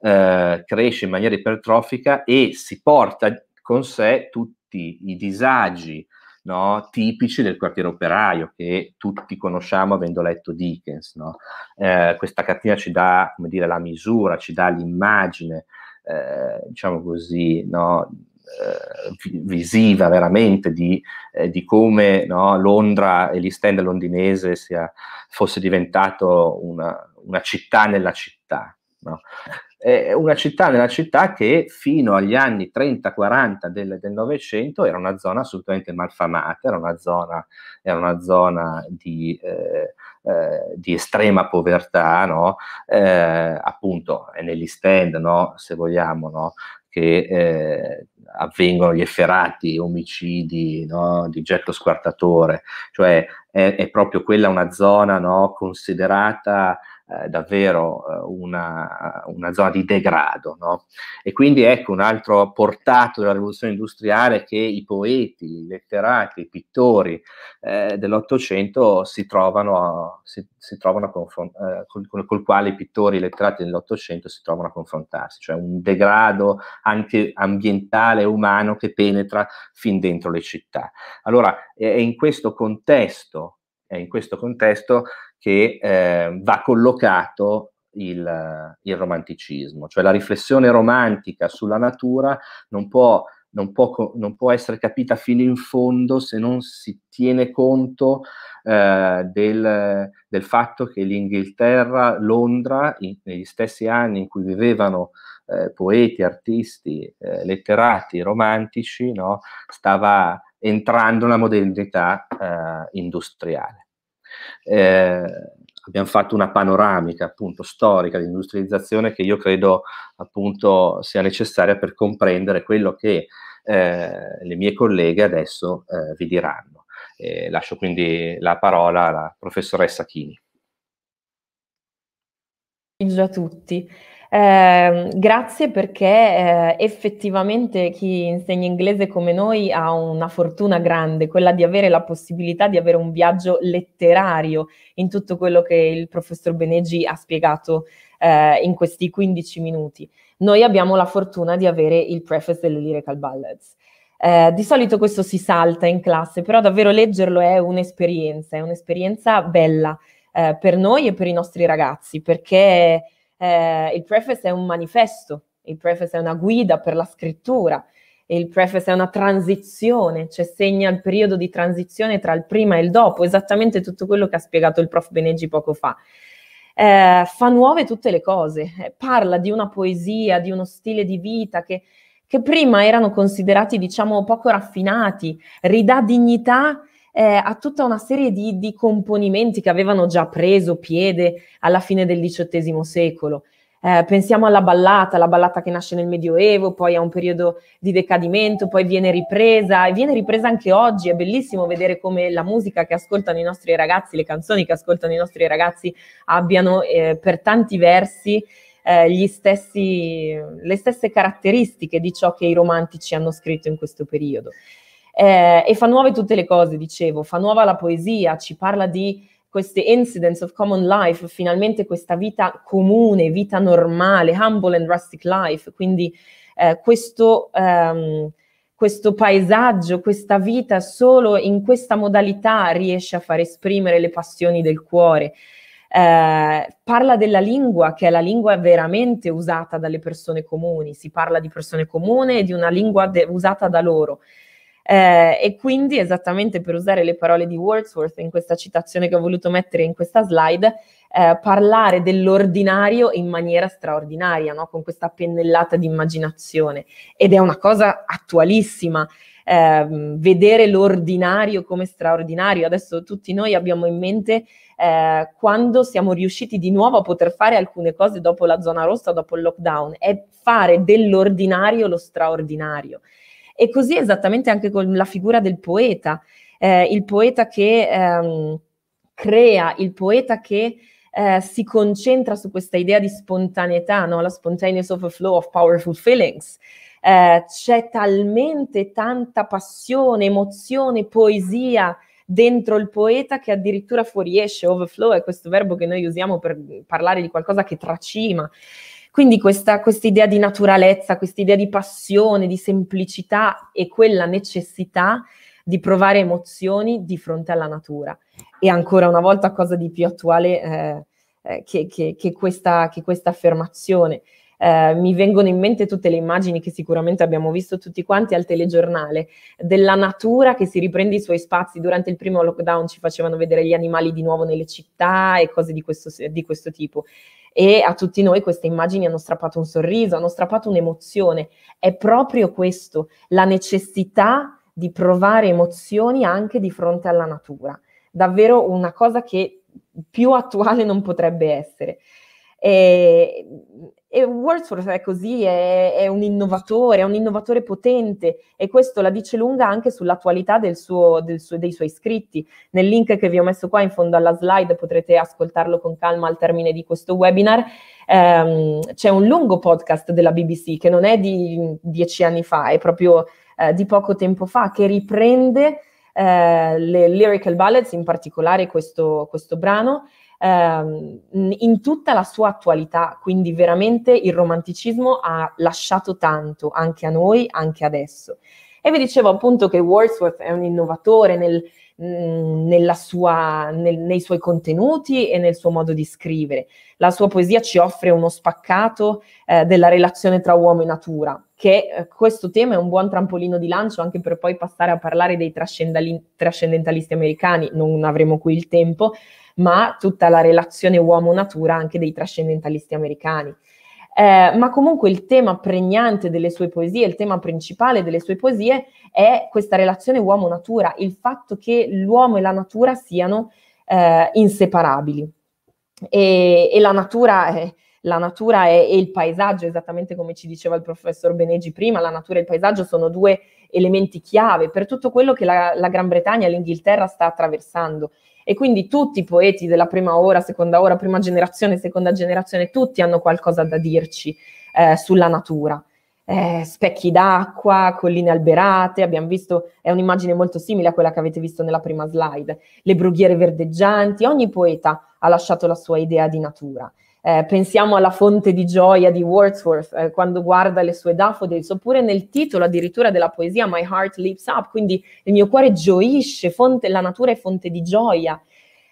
Eh, cresce in maniera ipertrofica e si porta con sé tutta tutti i disagi no, tipici del quartiere operaio che tutti conosciamo avendo letto Dickens. No? Eh, questa cartina ci dà come dire, la misura, ci dà l'immagine, eh, diciamo così, no, eh, visiva veramente di, eh, di come no, Londra e l'East End londinese sia, fosse diventato una, una città nella città. No? eh, una città nella città che fino agli anni 30-40 del, del Novecento era una zona assolutamente malfamata, era una zona, era una zona di, eh, eh, di, estrema povertà, no? Eh, appunto è negli stand, no? se vogliamo, no? che eh, avvengono gli efferati omicidi no, di getto squartatore, cioè è, è proprio quella una zona no, considerata eh, davvero eh, una, una, zona di degrado. No? E quindi ecco un altro portato della rivoluzione industriale che i poeti, i letterati, i pittori eh, dell'Ottocento si trovano, si, si trovano a confron- eh, col, col, col, quale i pittori e i letterati dell'Ottocento si trovano a confrontarsi, cioè un degrado anche ambientale e umano che penetra fin dentro le città. Allora, è in questo contesto, è in questo contesto che eh, va collocato il, il, romanticismo, cioè la riflessione romantica sulla natura non può, non, può, non può, essere capita fino in fondo se non si tiene conto eh, del, del, fatto che l'Inghilterra, Londra, in, negli stessi anni in cui vivevano eh, poeti, artisti, eh, letterati, romantici, no, stava entrando nella modernità eh, industriale eh, abbiamo fatto una panoramica appunto storica di industrializzazione che io credo appunto sia necessaria per comprendere quello che eh, le mie colleghe adesso eh, vi diranno. Eh, lascio quindi la parola alla professoressa Chini. Buongiorno a tutti. Eh, grazie perché eh, effettivamente chi insegna inglese come noi ha una fortuna grande, quella di avere la possibilità di avere un viaggio letterario in tutto quello che il professor Beneggi ha spiegato eh, in questi 15 minuti. Noi abbiamo la fortuna di avere il preface delle Lyrical Ballads. Eh, di solito questo si salta in classe, però davvero leggerlo è un'esperienza, è un'esperienza bella eh, per noi e per i nostri ragazzi, perché eh, il preface è un manifesto, il preface è una guida per la scrittura, il preface è una transizione, cioè segna il periodo di transizione tra il prima e il dopo, esattamente tutto quello che ha spiegato il prof Beneggi poco fa. Eh, fa nuove tutte le cose, eh, parla di una poesia, di uno stile di vita che, che prima erano considerati, diciamo, poco raffinati, ridà dignità eh, a tutta una serie di, di, componimenti che avevano già preso piede alla fine del XVIII secolo. Eh, pensiamo alla ballata, la ballata che nasce nel Medioevo, poi ha un periodo di decadimento, poi viene ripresa e viene ripresa anche oggi. È bellissimo vedere come la musica che ascoltano i nostri ragazzi, le canzoni che ascoltano i nostri ragazzi abbiano eh, per tanti versi eh, Stessi, le stesse caratteristiche di ciò che i romantici hanno scritto in questo periodo. Eh, e fa nuove tutte le cose, dicevo, fa nuova la poesia, ci parla di queste incidents of common life, finalmente questa vita comune, vita normale, humble and rustic life, quindi eh, questo, ehm, questo paesaggio, questa vita solo in questa modalità riesce a far esprimere le passioni del cuore. Eh, parla della lingua, che è la lingua veramente usata dalle persone comuni, si parla di persone comune e di una lingua de- usata da loro. Eh, e quindi, esattamente per usare le parole di Wordsworth in questa citazione che ho voluto mettere in questa slide, eh, parlare dell'ordinario in maniera straordinaria, no? con questa pennellata di immaginazione. Ed è una cosa attualissima. Eh, vedere l'ordinario come straordinario. Adesso tutti noi abbiamo in mente eh, quando siamo riusciti di nuovo a poter fare alcune cose dopo la zona rossa, dopo il lockdown, è fare dell'ordinario lo straordinario. E così esattamente anche con la figura del poeta, eh, il poeta che ehm, crea, il poeta che eh, si concentra su questa idea di spontaneità, no? la spontaneous overflow of powerful feelings. Eh, c'è talmente tanta passione, emozione, poesia dentro il poeta che addirittura fuoriesce, overflow è questo verbo che noi usiamo per parlare di qualcosa che tracima. Quindi questa idea di naturalezza, questa idea di passione, di semplicità e quella necessità di provare emozioni di fronte alla natura. E ancora una volta cosa di più attuale eh, eh, che, che, che, questa, che, questa, affermazione. Eh, mi vengono in mente tutte le immagini che sicuramente abbiamo visto tutti quanti al telegiornale della natura che si riprende i suoi spazi. Durante il primo lockdown ci facevano vedere gli animali di nuovo nelle città e cose di questo, di questo tipo e a tutti noi queste immagini hanno strappato un sorriso, hanno strappato un'emozione. È proprio questo, la necessità di provare emozioni anche di fronte alla natura. Davvero una cosa che più attuale non potrebbe essere. E, e Wordsworth è così, è, è, un innovatore, è un innovatore potente e questo la dice lunga anche sull'attualità del suo, del suo, dei suoi scritti. Nel link che vi ho messo qua in fondo alla slide potrete ascoltarlo con calma al termine di questo webinar. Ehm, c'è un lungo podcast della BBC che non è di dieci anni fa, è proprio eh, di poco tempo fa, che riprende eh, le lyrical ballads, in particolare questo, questo brano ehm, in tutta la sua attualità, quindi veramente il romanticismo ha lasciato tanto anche a noi, anche adesso. E vi dicevo appunto che Wordsworth è un innovatore nel, mm, sua, nel, nei suoi contenuti e nel suo modo di scrivere. La sua poesia ci offre uno spaccato eh, della relazione tra uomo e natura, che eh, questo tema è un buon trampolino di lancio anche per poi passare a parlare dei trascendentalisti americani, non avremo qui il tempo, ma tutta la relazione uomo-natura anche dei trascendentalisti americani. Eh, ma comunque il tema pregnante delle sue poesie, il tema principale delle sue poesie è questa relazione uomo-natura, il fatto che l'uomo e la natura siano eh, inseparabili. E, e la, natura è, la natura è, e il paesaggio, esattamente come ci diceva il professor Benegi prima, la natura e il paesaggio sono due elementi chiave per tutto quello che la, la Gran Bretagna e l'Inghilterra sta attraversando. E quindi tutti i poeti della prima ora, seconda ora, prima generazione, seconda generazione, tutti hanno qualcosa da dirci eh, sulla natura. Eh, specchi d'acqua, colline alberate, abbiamo visto, è un'immagine molto simile a quella che avete visto nella prima slide, le brughiere verdeggianti, ogni poeta ha lasciato la sua idea di natura. Eh, pensiamo alla fonte di gioia di Wordsworth eh, quando guarda le sue daffodils, oppure nel titolo addirittura della poesia My Heart Leaps Up, quindi il mio cuore gioisce, fonte, la natura è fonte di gioia,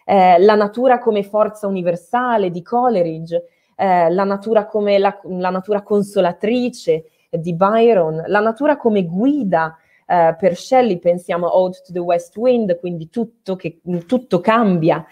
eh, la natura come forza universale di Coleridge, eh, la natura come la, la natura consolatrice di Byron, la natura come guida eh, per Shelley, pensiamo Ode to the West Wind, quindi tutto, che, tutto cambia.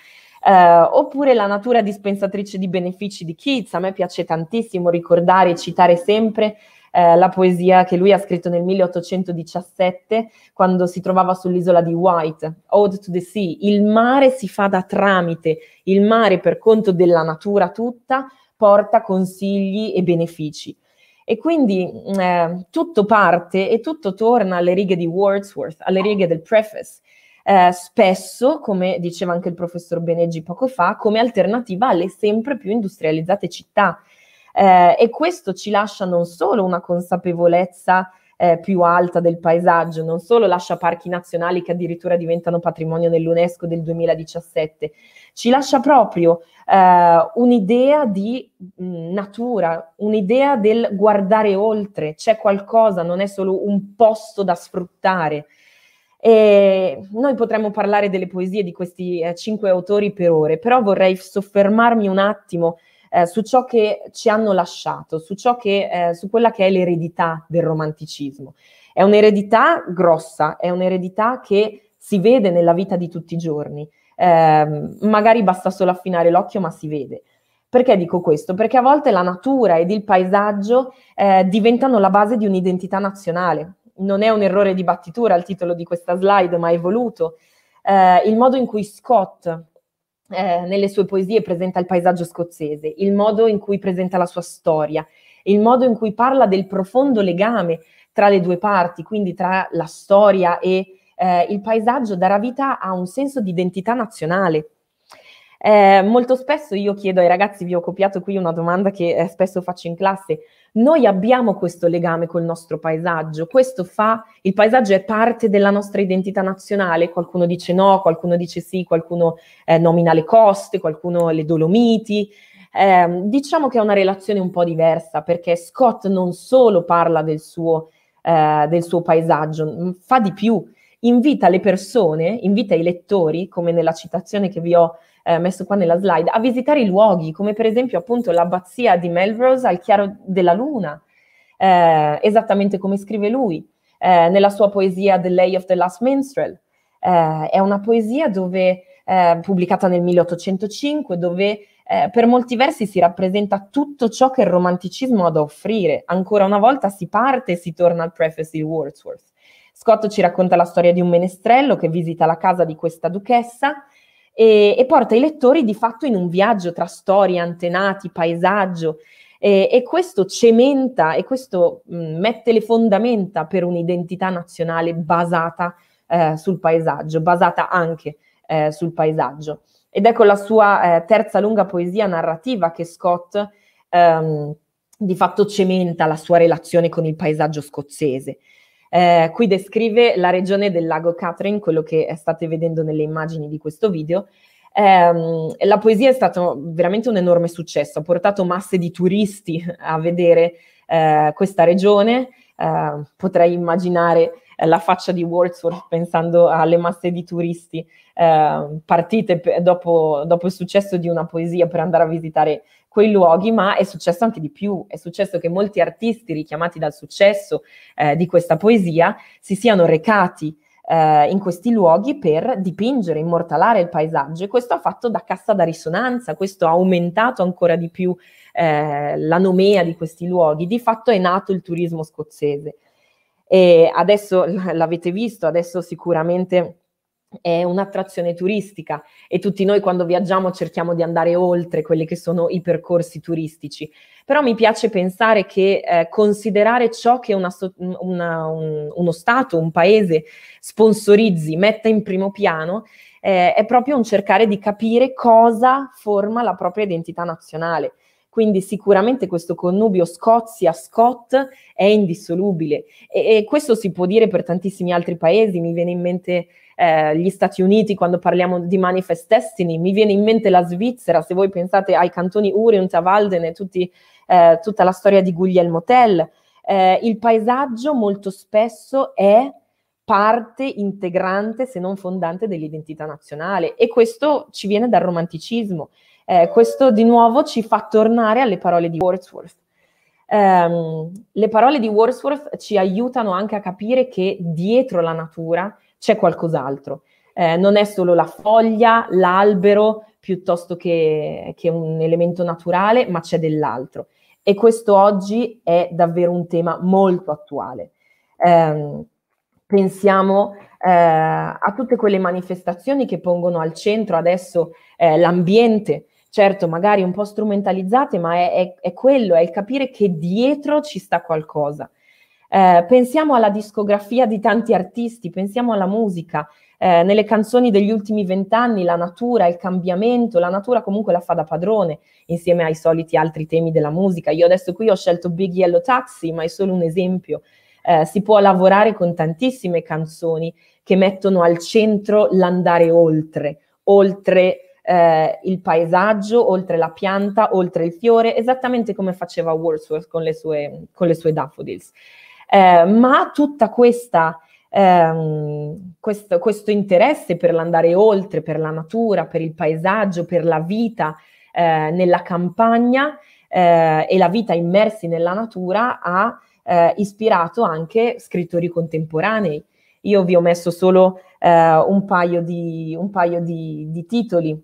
Eh, oppure la natura dispensatrice di benefici di Keats, a me piace tantissimo ricordare e citare sempre eh, la poesia che lui ha scritto nel 1817 quando si trovava sull'isola di White, Ode to the Sea, il mare si fa da tramite, il mare per conto della natura tutta porta consigli e benefici. E quindi mm, eh, tutto parte e tutto torna alle righe di Wordsworth, alle righe del preface, eh, spesso, come diceva anche il professor Beneggi poco fa, come alternativa alle sempre più industrializzate città. Eh, e questo ci lascia non solo una consapevolezza eh, più alta del paesaggio, non solo lascia parchi nazionali che addirittura diventano patrimonio dell'UNESCO del 2017, ci lascia proprio eh, un'idea di mh, mm, natura, un'idea del guardare oltre, c'è qualcosa, non è solo un posto da sfruttare. E noi potremmo parlare delle poesie di questi eh, cinque autori per ore, però vorrei soffermarmi un attimo eh, su ciò che ci hanno lasciato, su, che, eh, su quella che è l'eredità del romanticismo. È un'eredità grossa, è un'eredità che si vede nella vita di tutti i giorni. Ehm, magari basta solo affinare l'occhio, ma si vede. Perché dico questo? Perché a volte la natura ed il paesaggio eh, diventano la base di un'identità nazionale non è un errore di battitura il titolo di questa slide, ma è voluto, eh, il modo in cui Scott eh, nelle sue poesie presenta il paesaggio scozzese, il modo in cui presenta la sua storia, il modo in cui parla del profondo legame tra le due parti, quindi tra la storia e eh, il paesaggio darà vita a un senso di identità nazionale eh, molto spesso io chiedo ai ragazzi, vi ho copiato qui una domanda che eh, spesso faccio in classe, noi abbiamo questo legame col nostro paesaggio, questo fa, il paesaggio è parte della nostra identità nazionale, qualcuno dice no, qualcuno dice sì, qualcuno eh, nomina le coste, qualcuno le Dolomiti, ehm, diciamo che è una relazione un po' diversa perché Scott non solo parla del suo, eh, del suo paesaggio, mm, fa di più, invita le persone, invita i lettori, come nella citazione che vi ho eh, messo qua nella slide, a visitare i luoghi, come per esempio appunto l'abbazia di Melrose al chiaro della luna, eh, esattamente come scrive lui, eh, nella sua poesia The Lay of the Last Minstrel. Eh, è una poesia dove, eh, pubblicata nel 1805, dove eh, per molti versi si rappresenta tutto ciò che il romanticismo ha da offrire. Ancora una volta si parte e si torna al preface di Wordsworth. Scott ci racconta la storia di un menestrello che visita la casa di questa duchessa e, e porta i lettori di fatto in un viaggio tra storie, antenati, paesaggio e, e questo cementa e questo mh, mm, mette le fondamenta per un'identità nazionale basata eh, sul paesaggio, basata anche eh, sul paesaggio. Ed ecco la sua eh, terza lunga poesia narrativa che Scott ehm, di fatto cementa la sua relazione con il paesaggio scozzese. Eh, qui descrive la regione del lago Catherine, quello che state vedendo nelle immagini di questo video. Eh, la poesia è stato veramente un enorme successo, ha portato masse di turisti a vedere eh, questa regione. Ehm, potrei immaginare la faccia di Wordsworth pensando alle masse di turisti ehm, partite dopo, dopo il successo di una poesia per andare a visitare quei luoghi, ma è successo anche di più, è successo che molti artisti richiamati dal successo eh, di questa poesia si siano recati eh, in questi luoghi per dipingere, immortalare il paesaggio e questo ha fatto da cassa da risonanza, questo ha aumentato ancora di più eh, la nomea di questi luoghi, di fatto è nato il turismo scozzese. E adesso l'avete visto, adesso sicuramente è un'attrazione turistica e tutti noi quando viaggiamo cerchiamo di andare oltre quelli che sono i percorsi turistici. Però mi piace pensare che eh, considerare ciò che una, una, un, uno Stato, un paese sponsorizzi, metta in primo piano, eh, è proprio un cercare di capire cosa forma la propria identità nazionale. Quindi sicuramente questo connubio Scozia-Scott è indissolubile e, e questo si può dire per tantissimi altri paesi, mi viene in mente eh, gli Stati Uniti quando parliamo di manifest destiny, mi viene in mente la Svizzera, se voi pensate ai cantoni Uriunt, a Walden e tutti, eh, tutta la storia di Guglielmo Tell, eh, il paesaggio molto spesso è parte integrante, se non fondante, dell'identità nazionale e questo ci viene dal romanticismo. Eh, questo di nuovo ci fa tornare alle parole di Wordsworth. Um, le parole di Wordsworth ci aiutano anche a capire che dietro la natura c'è qualcos'altro. Eh, non è solo la foglia, l'albero, piuttosto che, che un elemento naturale, ma c'è dell'altro. E questo oggi è davvero un tema molto attuale. Eh, pensiamo eh, a tutte quelle manifestazioni che pongono al centro adesso eh, l'ambiente, certo magari un po' strumentalizzate, ma è, è, è, quello, è il capire che dietro ci sta qualcosa. Eh, pensiamo alla discografia di tanti artisti, pensiamo alla musica. Eh, nelle canzoni degli ultimi vent'anni la natura, il cambiamento, la natura comunque la fa da padrone, insieme ai soliti altri temi della musica. Io adesso qui ho scelto Big Yellow Taxi, ma è solo un esempio. Eh, si può lavorare con tantissime canzoni che mettono al centro l'andare oltre, oltre eh, il paesaggio, oltre la pianta, oltre il fiore, esattamente come faceva Wordsworth con le sue, con le sue daffodils. Eh, ma tutta questa Um, questo, questo, interesse per l'andare oltre, per la natura, per il paesaggio, per la vita eh, nella campagna eh, e la vita immersi nella natura ha eh, ispirato anche scrittori contemporanei. Io vi ho messo solo eh, un paio di, un paio di, di titoli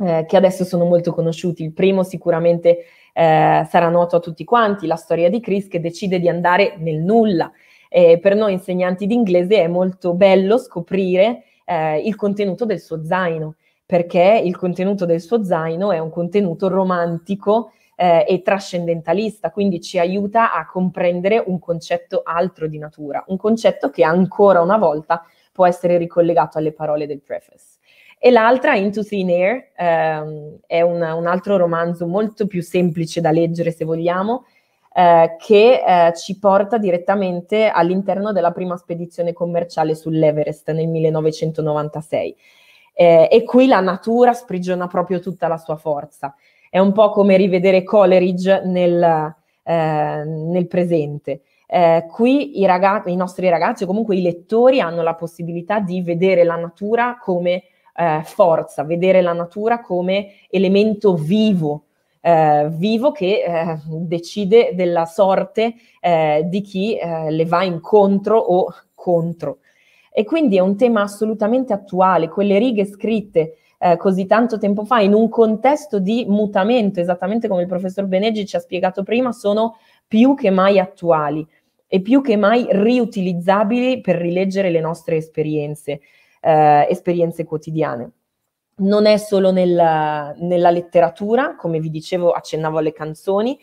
eh, che adesso sono molto conosciuti. Il primo sicuramente eh, sarà noto a tutti quanti la storia di Chris che decide di andare nel nulla. Eh, per noi insegnanti di inglese è molto bello scoprire eh, il contenuto del suo zaino, perché il contenuto del suo zaino è un contenuto romantico eh, e trascendentalista, quindi ci aiuta a comprendere un concetto altro di natura, un concetto che ancora una volta può essere ricollegato alle parole del preface e l'altra Into Thin Air ehm, è un, un, altro romanzo molto più semplice da leggere se vogliamo eh, che eh, ci porta direttamente all'interno della prima spedizione commerciale sull'Everest nel 1996 eh, e qui la natura sprigiona proprio tutta la sua forza è un po' come rivedere Coleridge nel, eh, nel presente eh, qui i, ragazzi, i nostri ragazzi o comunque i lettori hanno la possibilità di vedere la natura come eh, forza, vedere la natura come elemento vivo, eh, vivo che eh, decide della sorte eh, di chi eh, le va incontro o contro. E quindi è un tema assolutamente attuale, quelle righe scritte eh, così tanto tempo fa, in un contesto di mutamento, esattamente come il professor Beneggi ci ha spiegato prima, sono più che mai attuali e più che mai riutilizzabili per rileggere le nostre esperienze eh, esperienze quotidiane. Non è solo nel, nella letteratura, come vi dicevo, accennavo alle canzoni,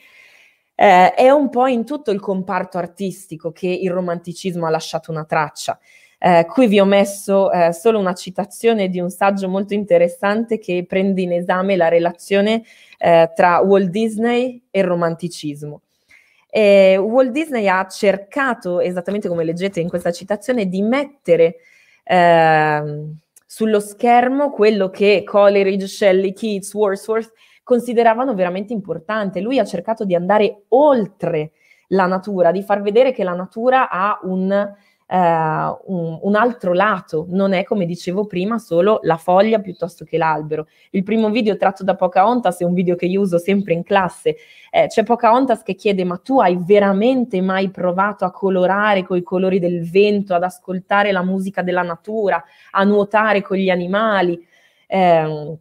eh, è un po' in tutto il comparto artistico che il romanticismo ha lasciato una traccia. Eh, qui vi ho messo eh, solo una citazione di un saggio molto interessante che prende in esame la relazione eh, tra Walt Disney e il romanticismo. E Walt Disney ha cercato, esattamente come leggete in questa citazione, di mettere Ehm, sullo schermo quello che Coleridge, Shelley, Keats, Wordsworth consideravano veramente importante. Lui ha cercato di andare oltre la natura, di far vedere che la natura ha un eh, un, un, altro lato, non è come dicevo prima solo la foglia piuttosto che l'albero. Il primo video tratto da Pocahontas è un video che io uso sempre in classe. Eh, c'è Pocahontas che chiede: Ma tu hai veramente mai provato a colorare con i colori del vento, ad ascoltare la musica della natura, a nuotare con gli animali? Eh,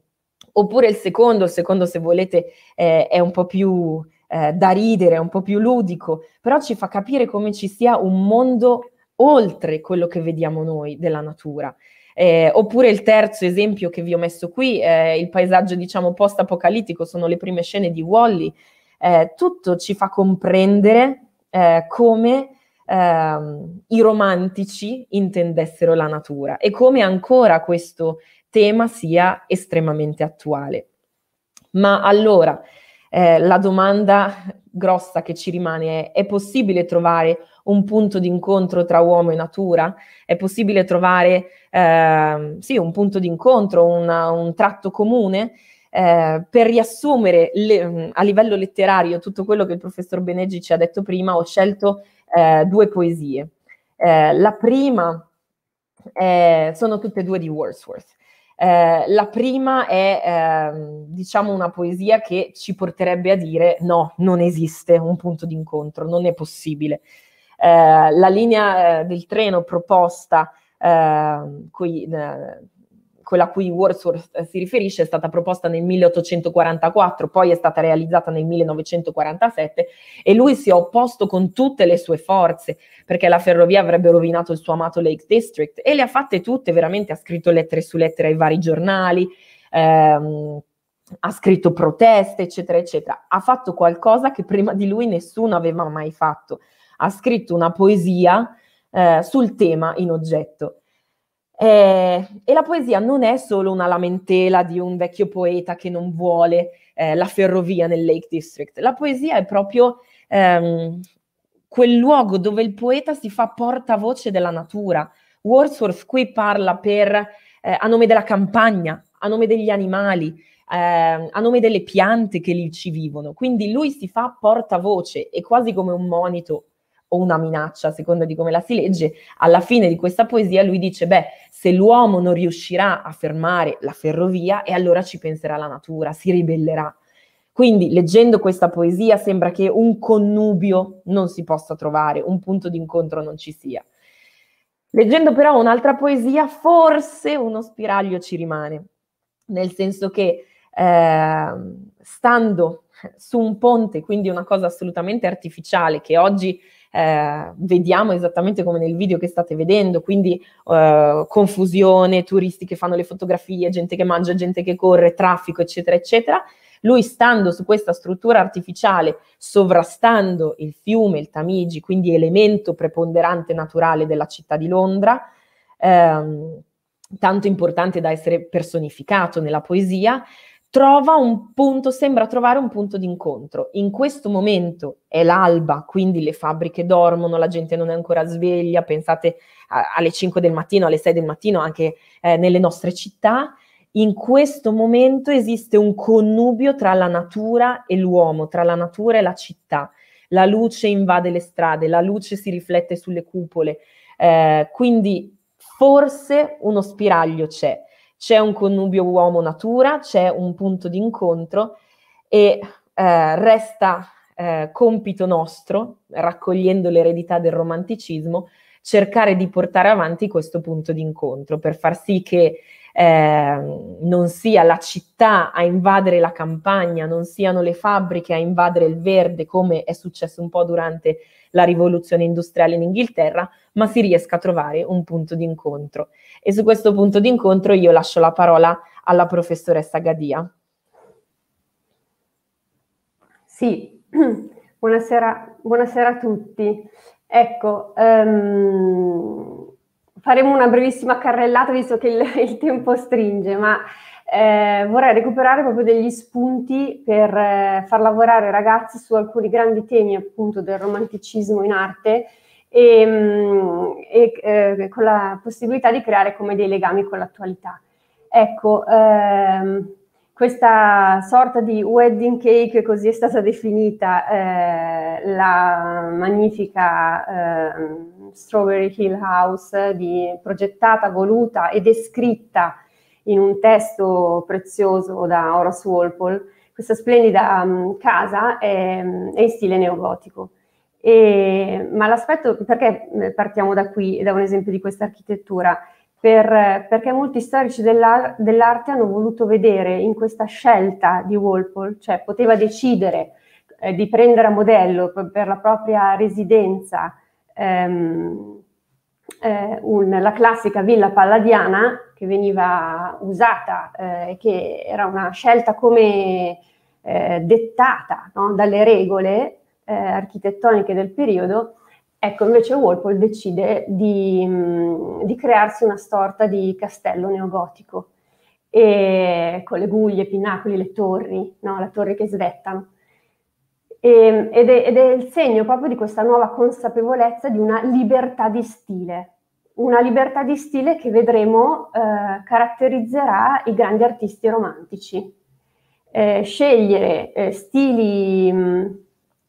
oppure il secondo, il secondo se volete eh, è un po' più eh, da ridere, un po' più ludico, però ci fa capire come ci sia un mondo oltre quello che vediamo noi della natura. Eh, oppure il terzo esempio che vi ho messo qui, eh, il paesaggio diciamo post-apocalittico, sono le prime scene di Wally. Eh, tutto ci fa comprendere eh, come ehm, i romantici intendessero la natura e come ancora questo tema sia estremamente attuale. Ma allora eh, la domanda grossa che ci rimane è: è possibile trovare un punto d'incontro tra uomo e natura, è possibile trovare eh, sì, un punto d'incontro, incontro, un tratto comune. Eh, per riassumere le, mm, a livello letterario tutto quello che il professor Beneggi ci ha detto prima, ho scelto eh, due poesie. Eh, la prima è, sono tutte e due di Wordsworth. Eh, la prima è, eh, diciamo, una poesia che ci porterebbe a dire no, non esiste un punto d'incontro, non è possibile. Eh, la linea eh, del treno proposta qui, ehm, eh, quella a cui Wordsworth si riferisce è stata proposta nel 1844, poi è stata realizzata nel 1947 e lui si è opposto con tutte le sue forze perché la ferrovia avrebbe rovinato il suo amato Lake District e le ha fatte tutte, veramente ha scritto lettere su lettere ai vari giornali, ehm, ha scritto proteste, eccetera, eccetera. Ha fatto qualcosa che prima di lui nessuno aveva mai fatto ha scritto una poesia eh, sul tema in oggetto. Eh, e la poesia non è solo una lamentela di un vecchio poeta che non vuole eh, la ferrovia nel Lake District, la poesia è proprio ehm, quel luogo dove il poeta si fa portavoce della natura. Wordsworth qui parla per, eh, a nome della campagna, a nome degli animali, ehm, a nome delle piante che lì ci vivono, quindi lui si fa portavoce, è quasi come un monito o una minaccia, a seconda di come la si legge, alla fine di questa poesia lui dice, beh, se l'uomo non riuscirà a fermare la ferrovia, e allora ci penserà la natura, si ribellerà. Quindi leggendo questa poesia sembra che un connubio non si possa trovare, un punto d'incontro non ci sia. Leggendo però un'altra poesia, forse uno spiraglio ci rimane, nel senso che eh, stando su un ponte, quindi una cosa assolutamente artificiale che oggi eh, vediamo esattamente come nel video che state vedendo, quindi eh, confusione, turisti che fanno le fotografie, gente che mangia, gente che corre, traffico, eccetera, eccetera. Lui stando su questa struttura artificiale, sovrastando il fiume, il Tamigi, quindi elemento preponderante naturale della città di Londra, ehm, tanto importante da essere personificato nella poesia, trova un punto, sembra trovare un punto d'incontro. In questo momento è l'alba, quindi le fabbriche dormono, la gente non è ancora sveglia, pensate a, alle 5 del mattino, alle 6 del mattino, anche eh, nelle nostre città. In questo momento esiste un connubio tra la natura e l'uomo, tra la natura e la città. La luce invade le strade, la luce si riflette sulle cupole, eh, quindi forse uno spiraglio c'è c'è un connubio uomo-natura, c'è un punto di incontro e eh, resta eh, compito nostro, raccogliendo l'eredità del romanticismo, cercare di portare avanti questo punto di incontro per far sì che Ehm, non sia la città a invadere la campagna, non siano le fabbriche a invadere il verde come è successo un po' durante la rivoluzione industriale in Inghilterra, ma si riesca a trovare un punto d'incontro. E su questo punto d'incontro io lascio la parola alla professoressa Gadia. Sì, (clears throat) buonasera, buonasera a tutti. Ecco, um, faremo una brevissima carrellata visto che il, il tempo stringe, ma eh, vorrei recuperare proprio degli spunti per eh, far lavorare i ragazzi su alcuni grandi temi appunto del romanticismo in arte e, mh, mm, e eh, con la possibilità di creare come dei legami con l'attualità. Ecco, ehm, questa sorta di wedding cake, così è stata definita eh, la magnifica ehm, Strawberry Hill House, eh, di, progettata, voluta e descritta in un testo prezioso da Horace Walpole. Questa splendida um, casa è, mm, è, in stile neogotico. E, ma l'aspetto, perché eh, partiamo da qui, da un esempio di questa architettura? Per, eh, perché molti storici dell'ar- dell'arte hanno voluto vedere in questa scelta di Walpole, cioè poteva decidere eh, di prendere a modello per, per la propria residenza ehm, eh, un, la classica villa palladiana che veniva usata eh, e eh, che era una scelta come eh, dettata no? dalle regole eh, architettoniche del periodo, ecco invece Walpole decide di, mh, mm, di crearsi una sorta di castello neogotico e con le guglie, i pinacoli, le torri, no? la torre che svettano. E, ehm, ed, è, ed, è, il segno proprio di questa nuova consapevolezza di una libertà di stile, una libertà di stile che vedremo eh, caratterizzerà i grandi artisti romantici. Eh, scegliere eh, stili, mm,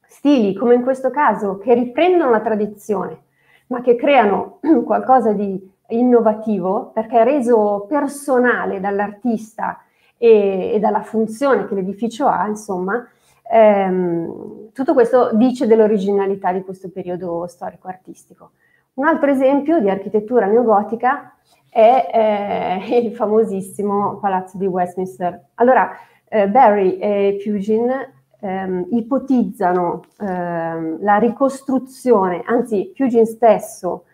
stili, come in questo caso, che riprendono la tradizione, ma che creano (clears throat) qualcosa di innovativo perché è reso personale dall'artista e, e dalla funzione che l'edificio ha, insomma, Ehm, tutto questo dice dell'originalità di questo periodo storico-artistico. Un altro esempio di architettura neogotica è eh, (laughs) il famosissimo palazzo di Westminster. Allora, eh, Barry e Pugin ehm, ipotizzano ehm, la ricostruzione, anzi Pugin stesso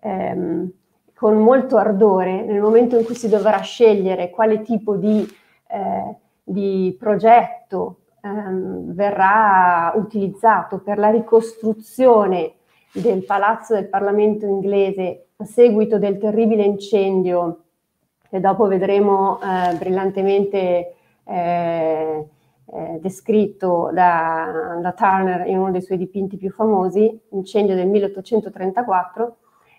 ehm, con molto ardore, nel momento in cui si dovrà scegliere quale tipo di, eh, di progetto ehm, verrà utilizzato per la ricostruzione del palazzo del Parlamento inglese a seguito del terribile incendio che dopo vedremo eh, brillantemente eh, eh, descritto da, da Turner in uno dei suoi dipinti più famosi, incendio del 1834,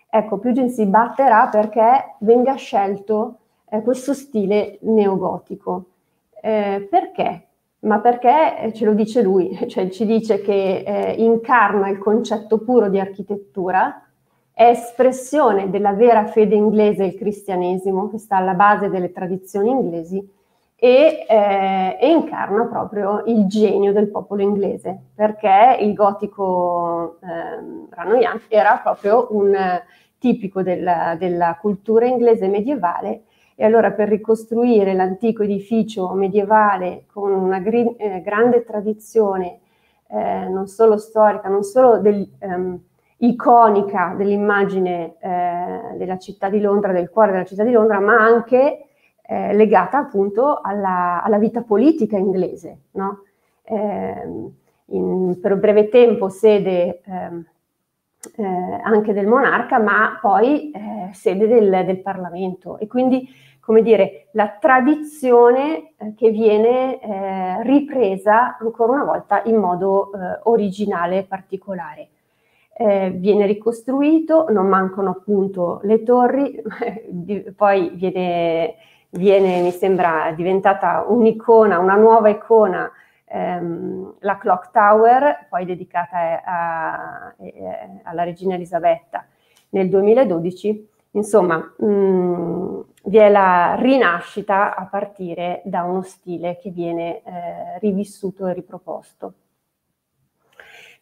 ecco, Pugin si batterà perché venga scelto eh, questo stile neogotico. Eh, perché? ma perché eh, ce lo dice lui, (laughs) cioè ci dice che eh, incarna il concetto puro di architettura, è espressione della vera fede inglese, il cristianesimo, che sta alla base delle tradizioni inglesi, e, eh, e incarna proprio il genio del popolo inglese, perché il gotico eh, ranoian era proprio un eh, tipico della, della cultura inglese medievale e allora per ricostruire l'antico edificio medievale con una gri- eh, grande tradizione, eh, non solo storica, non solo del, ehm, iconica dell'immagine eh, della città di Londra, del cuore della città di Londra, ma anche eh, legata appunto alla, alla, vita politica inglese. No? Ehm, in, per un breve tempo sede ehm, eh, anche del monarca, ma poi eh, sede del, del, Parlamento. E quindi, come dire, la tradizione eh, che viene eh, ripresa ancora una volta in modo eh, originale e particolare. Eh, viene ricostruito, non mancano appunto le torri, (laughs) poi viene, viene, mi sembra, diventata un'icona, una nuova icona ehm, la Clock Tower, poi dedicata eh, a, a, eh, eh, alla regina Elisabetta nel 2012. Insomma, mh, mm, vi è la rinascita a partire da uno stile che viene eh, rivissuto e riproposto.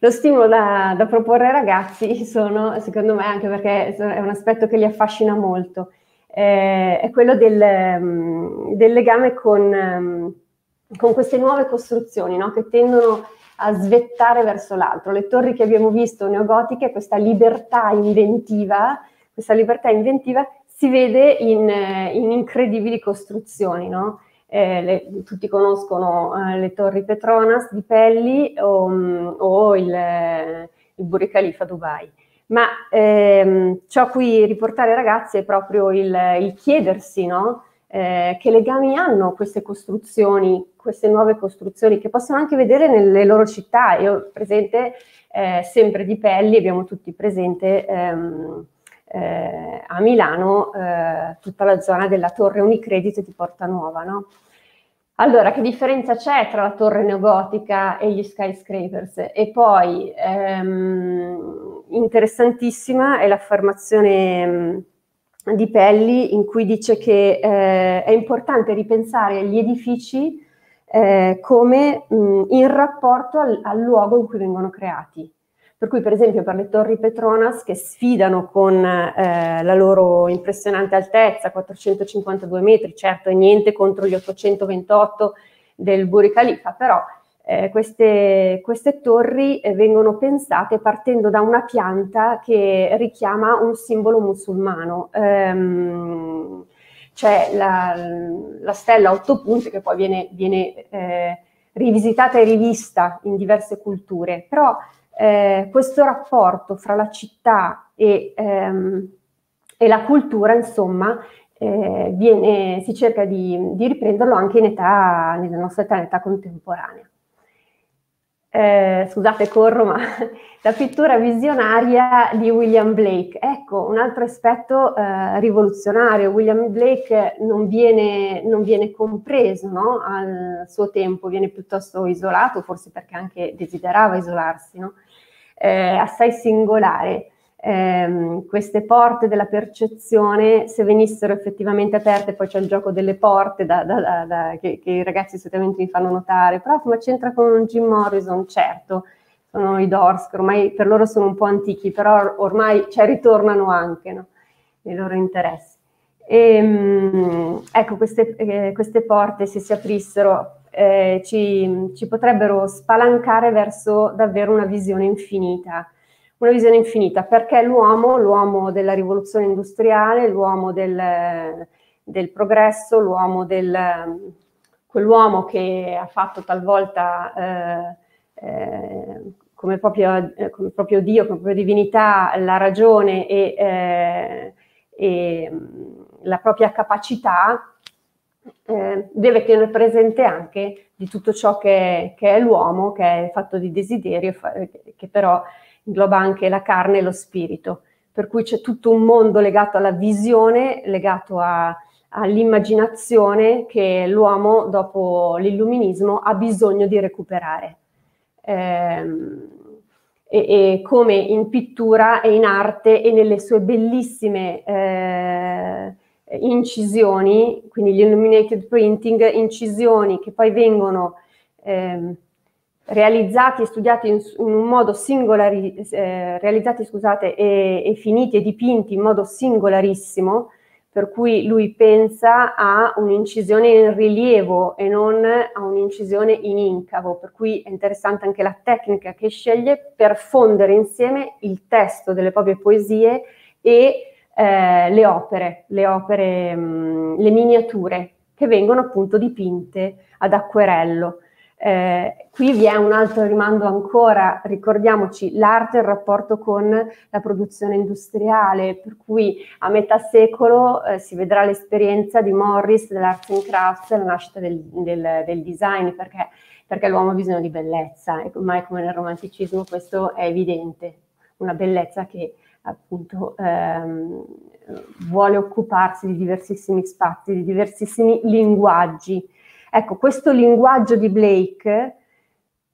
Lo stimolo da, da proporre ai ragazzi sono, secondo me, anche perché è un aspetto che li affascina molto, eh, è quello del, mm, del legame con ehm, con queste nuove costruzioni no? che tendono a svettare verso l'altro. Le torri che abbiamo visto neogotiche, questa libertà inventiva, questa libertà inventiva si vede in, eh, in incredibili costruzioni, no? eh, le, tutti conoscono eh, le torri Petronas di Pelli o, um, o il, eh, il Burj a Dubai. Ma ehm, ciò a cui riportare ragazzi è proprio il, il chiedersi, no? eh, che legami hanno queste costruzioni, queste nuove costruzioni che possono anche vedere nelle loro città. Io ho presente eh, sempre di Pelli, abbiamo tutti presente ehm, eh, a Milano eh, tutta la zona della torre Unicredito di Porta Nuova. No? Allora, che differenza c'è tra la torre neogotica e gli skyscrapers? E poi, ehm, interessantissima è l'affermazione di Pelli in cui dice che eh, è importante ripensare gli edifici eh, come mh, in rapporto al, al, luogo in cui vengono creati. Per cui, per esempio, per le torri Petronas che sfidano con eh, la loro impressionante altezza, 452 metri, certo è niente contro gli 828 del Buri Khalifa, però eh, queste, queste, torri eh, vengono pensate partendo da una pianta che richiama un simbolo musulmano. Ehm, c'è cioè, la, la, stella a otto punti che poi viene, viene eh, rivisitata e rivista in diverse culture, però eh, questo rapporto fra la città e, ehm, e la cultura, insomma, eh, viene, si cerca di, di, riprenderlo anche in età, nella nostra età, in età contemporanea. Eh, scusate corro, ma (laughs) la pittura visionaria di William Blake. Ecco, un altro aspetto eh, rivoluzionario. William Blake non viene, non viene compreso no? al suo tempo, viene piuttosto isolato, forse perché anche desiderava isolarsi, no? eh, assai singolare ehm, queste porte della percezione, se venissero effettivamente aperte, poi c'è il gioco delle porte da, da, da, che, che, i ragazzi solitamente mi fanno notare, prof, ma c'entra con Jim Morrison, certo, sono i Dors, che ormai per loro sono un po' antichi, però ormai cioè, ritornano anche no? nei loro interessi. E, ehm, mh, ecco, queste, eh, queste porte, se si aprissero, eh, ci, ci, potrebbero spalancare verso davvero una visione infinita una visione infinita, perché l'uomo, l'uomo della rivoluzione industriale, l'uomo del, del progresso, l'uomo del, quell'uomo che ha fatto talvolta eh, eh, come, proprio, eh, come, proprio, Dio, come propria divinità, la ragione e, eh, e mm, la propria capacità, eh, deve tenere presente anche di tutto ciò che, che è l'uomo, che è fatto di desiderio, che però ingloba anche la carne e lo spirito, per cui c'è tutto un mondo legato alla visione, legato a, all'immaginazione che l'uomo dopo l'illuminismo ha bisogno di recuperare. Ehm, e, e, come in pittura e in arte e nelle sue bellissime eh, incisioni, quindi gli illuminated printing, incisioni che poi vengono eh, realizzati e studiati in, in un modo singolari, eh, realizzati scusate, e, e finiti e dipinti in modo singolarissimo, per cui lui pensa a un'incisione in rilievo e non a un'incisione in incavo, per cui è interessante anche la tecnica che sceglie per fondere insieme il testo delle proprie poesie e eh, le opere, le, opere mh, mm, le miniature che vengono appunto dipinte ad acquerello. Eh, qui vi è un altro rimando ancora, ricordiamoci l'arte e il rapporto con la produzione industriale, per cui a metà secolo eh, si vedrà l'esperienza di Morris dell'Arts and Crafts, la nascita del, del, del design, perché, perché l'uomo ha bisogno di bellezza, e ormai come nel romanticismo questo è evidente, una bellezza che appunto ehm, vuole occuparsi di diversissimi spazi, di diversissimi linguaggi Ecco, questo linguaggio di Blake,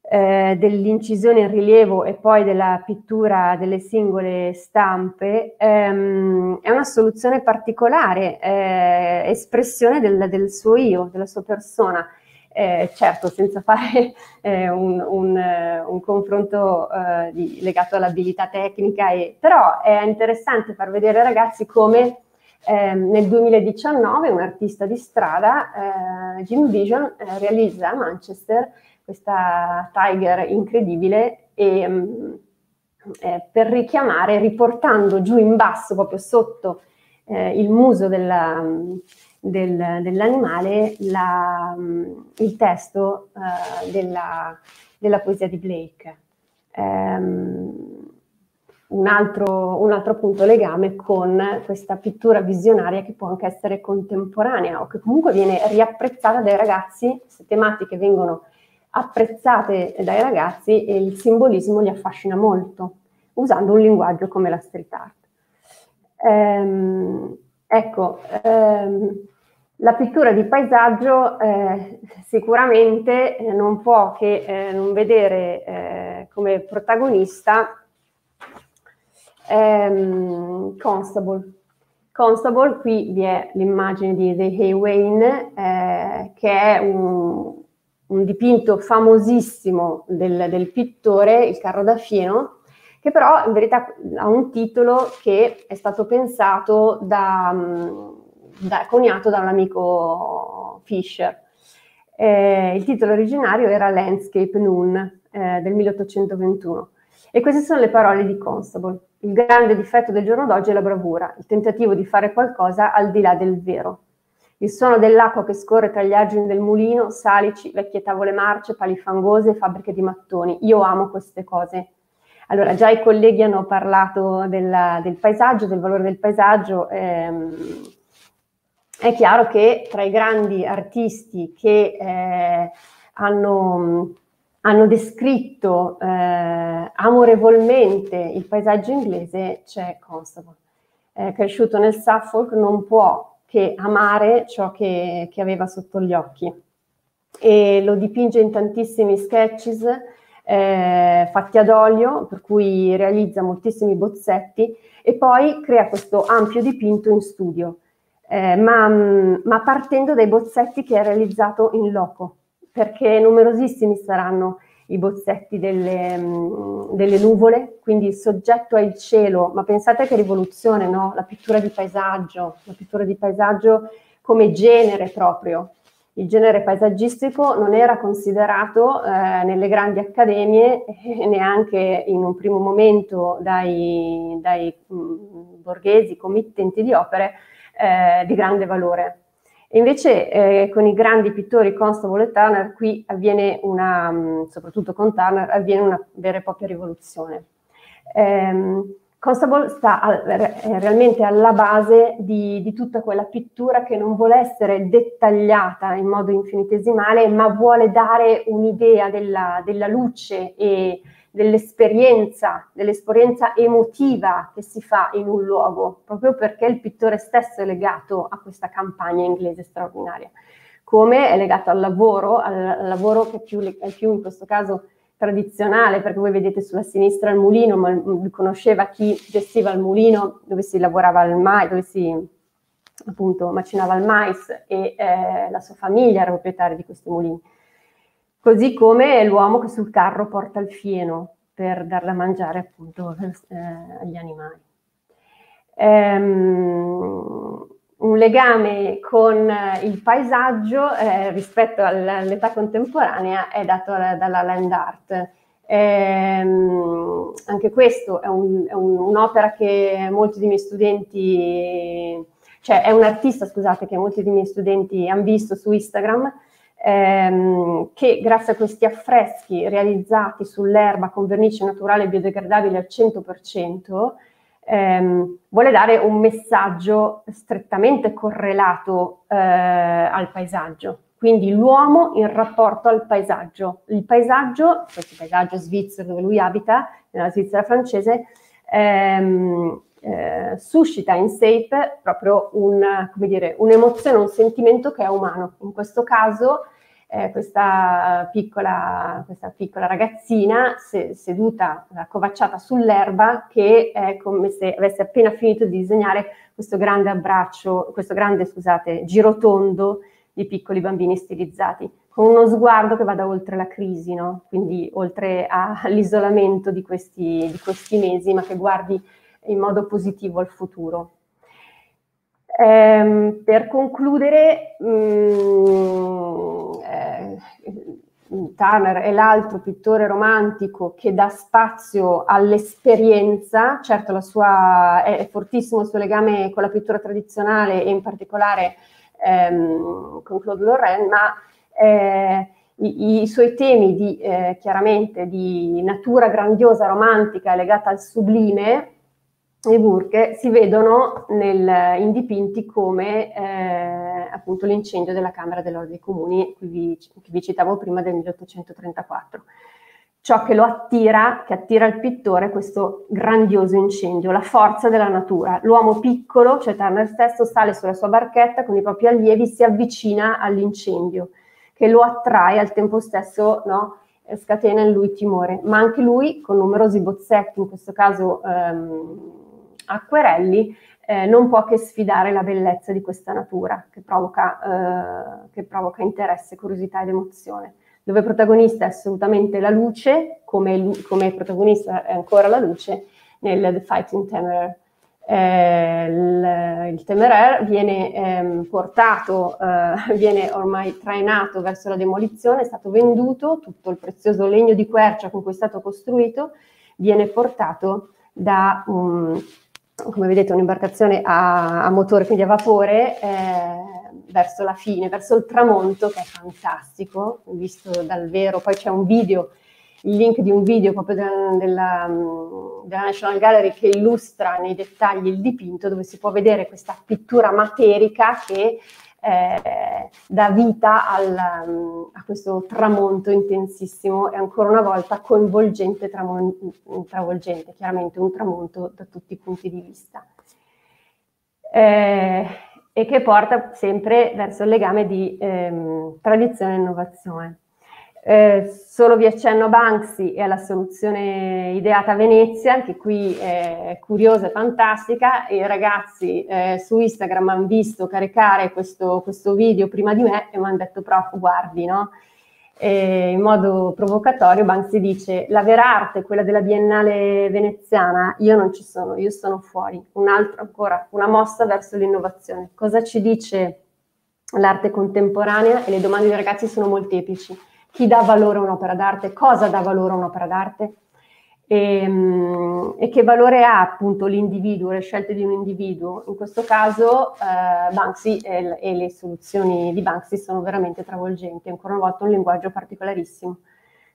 eh, dell'incisione in rilievo e poi della pittura delle singole stampe, ehm, è una soluzione particolare, eh, espressione del, del suo io, della sua persona. Eh, certo, senza fare eh, un, un, eh, un, confronto eh, di, legato all'abilità tecnica, e, però è interessante far vedere ai ragazzi come eh, nel 2019 un artista di strada, eh, Jim Vision, eh, realizza a Manchester questa Tiger incredibile e, mh, mm, eh, per richiamare, riportando giù in basso, proprio sotto eh, il muso della, mm, del, dell'animale, la, mm, il testo eh, della, della, poesia di Blake. Um, un altro, un altro appunto legame con questa pittura visionaria che può anche essere contemporanea o che comunque viene riapprezzata dai ragazzi, queste tematiche vengono apprezzate dai ragazzi e il simbolismo li affascina molto, usando un linguaggio come la street art. Ehm, ecco, ehm, la pittura di paesaggio eh, sicuramente non può che eh, non vedere eh, come protagonista Ehm, Constable. Constable, qui vi è l'immagine di The Hay Wayne, eh, che è un, un dipinto famosissimo del, del, pittore, il carro da fieno, che però in verità ha un titolo che è stato pensato da, mm, da coniato da un amico Fisher. Eh, il titolo originario era Landscape Noon eh, del 1821. E queste sono le parole di Constable. Il grande difetto del giorno d'oggi è la bravura, il tentativo di fare qualcosa al di là del vero. Il suono dell'acqua che scorre tra gli argini del mulino, salici, vecchie tavole marce, pali fangose, fabbriche di mattoni. Io amo queste cose. Allora, già i colleghi hanno parlato della, del paesaggio, del valore del paesaggio. Ehm, è chiaro che tra i grandi artisti che eh, hanno hanno descritto eh, amorevolmente il paesaggio inglese c'è Constable. Eh, cresciuto nel Suffolk non può che amare ciò che, che, aveva sotto gli occhi e lo dipinge in tantissimi sketches eh, fatti ad olio, per cui realizza moltissimi bozzetti e poi crea questo ampio dipinto in studio, eh, ma, ma partendo dai bozzetti che ha realizzato in loco perché numerosissimi saranno i bozzetti delle, mm, delle, nuvole, quindi il soggetto è il cielo, ma pensate che rivoluzione, no? La pittura di paesaggio, la pittura di paesaggio come genere proprio. Il genere paesaggistico non era considerato eh, nelle grandi accademie, eh, neanche in un primo momento dai, dai mh, mm, borghesi committenti di opere, eh, di grande valore invece eh, con i grandi pittori Constable e Turner, qui avviene una, mm, soprattutto con Turner, avviene una vera e propria rivoluzione. Ehm, Constable sta al, re, eh, realmente alla base di, di, tutta quella pittura che non vuole essere dettagliata in modo infinitesimale, ma vuole dare un'idea della, della luce e dell'esperienza, dell'esperienza emotiva che si fa in un luogo, proprio perché il pittore stesso è legato a questa campagna inglese straordinaria, come è legato al lavoro, al, al lavoro che è più, è più in questo caso tradizionale, perché voi vedete sulla sinistra il mulino, ma conosceva chi gestiva il mulino dove si lavorava il mais, dove si appunto macinava il mais e eh, la sua famiglia era proprietaria di questi mulini. Così come l'uomo che sul carro porta il fieno per darla a mangiare appunto eh, agli animali. Um, un legame con il paesaggio eh, rispetto all'età contemporanea è dato dalla land art. Ehm, anche questo è, un, è un, un'opera che molti dei miei studenti, cioè è un artista, scusate, che molti dei miei studenti hanno visto su Instagram ehm, che grazie a questi affreschi realizzati sull'erba con vernice naturale biodegradabile al 100%, ehm, vuole dare un messaggio strettamente correlato eh, al paesaggio. Quindi l'uomo in rapporto al paesaggio. Il paesaggio, questo paesaggio svizzero dove lui abita, nella Svizzera francese, ehm, eh, suscita in Sape proprio un, dire, un'emozione, un sentimento che è umano. In questo caso eh, questa, piccola, questa, piccola, ragazzina se, seduta, accovacciata sull'erba, che è come se avesse appena finito di disegnare questo grande abbraccio, questo grande, scusate, girotondo di piccoli bambini stilizzati con uno sguardo che vada oltre la crisi, no? quindi oltre all'isolamento di questi, di questi, mesi, ma che guardi in modo positivo al futuro. Eh, per concludere, mh, mm, eh, Turner è l'altro pittore romantico che dà spazio all'esperienza, certo sua, è, fortissimo il suo legame con la pittura tradizionale e in particolare ehm, con Claude Lorrain, ma eh, i, i, suoi temi di, eh, chiaramente di natura grandiosa romantica legata al sublime le burche si vedono nel, in dipinti come eh, appunto l'incendio della Camera dell'Ordine dei Comuni, che vi, vi citavo prima del 1834. Ciò che lo attira, che attira il pittore, è questo grandioso incendio, la forza della natura. L'uomo piccolo, cioè Turner stesso, sale sulla sua barchetta con i propri allievi, si avvicina all'incendio, che lo attrae al tempo stesso, no? scatena in lui timore, ma anche lui con numerosi bozzetti, in questo caso ehm, Acquerelli eh, non può che sfidare la bellezza di questa natura che provoca, eh, che provoca interesse, curiosità ed emozione, dove protagonista è assolutamente la luce, come, come protagonista è ancora la luce nel The Fighting Temeraire. Eh, il, il Temeraire viene ehm, portato, eh, (laughs) viene ormai trainato verso la demolizione, è stato venduto, tutto il prezioso legno di quercia con cui è stato costruito viene portato da un... Um, come vedete, un'imbarcazione a, a, motore, quindi a vapore, eh, verso la fine, verso il tramonto, che è fantastico, visto dal vero. Poi c'è un video, il link di un video proprio della, della, della, National Gallery che illustra nei dettagli il dipinto, dove si può vedere questa pittura materica che eh, dà vita al, mm, a questo tramonto intensissimo e ancora una volta coinvolgente, tramon- travolgente, chiaramente un tramonto da tutti i punti di vista. Eh, e che porta sempre verso il legame di ehm, tradizione e innovazione. Eh, solo vi accenno a Banksy e alla soluzione ideata a Venezia, che qui è curiosa e fantastica. I ragazzi eh, su Instagram hanno visto caricare questo, questo, video prima di me e mi hanno detto, prof, guardi, no? E in modo provocatorio Banksy dice la vera arte, quella della Biennale veneziana, io non ci sono, io sono fuori. Un altro ancora, una mossa verso l'innovazione. Cosa ci dice l'arte contemporanea? E le domande dei ragazzi sono molteplici chi dà valore a un'opera d'arte, cosa dà valore a un'opera d'arte e, ehm, e, che valore ha appunto l'individuo, le scelte di un individuo. In questo caso eh, Banksy e, e, le soluzioni di Banksy sono veramente travolgenti, ancora una volta un linguaggio particolarissimo.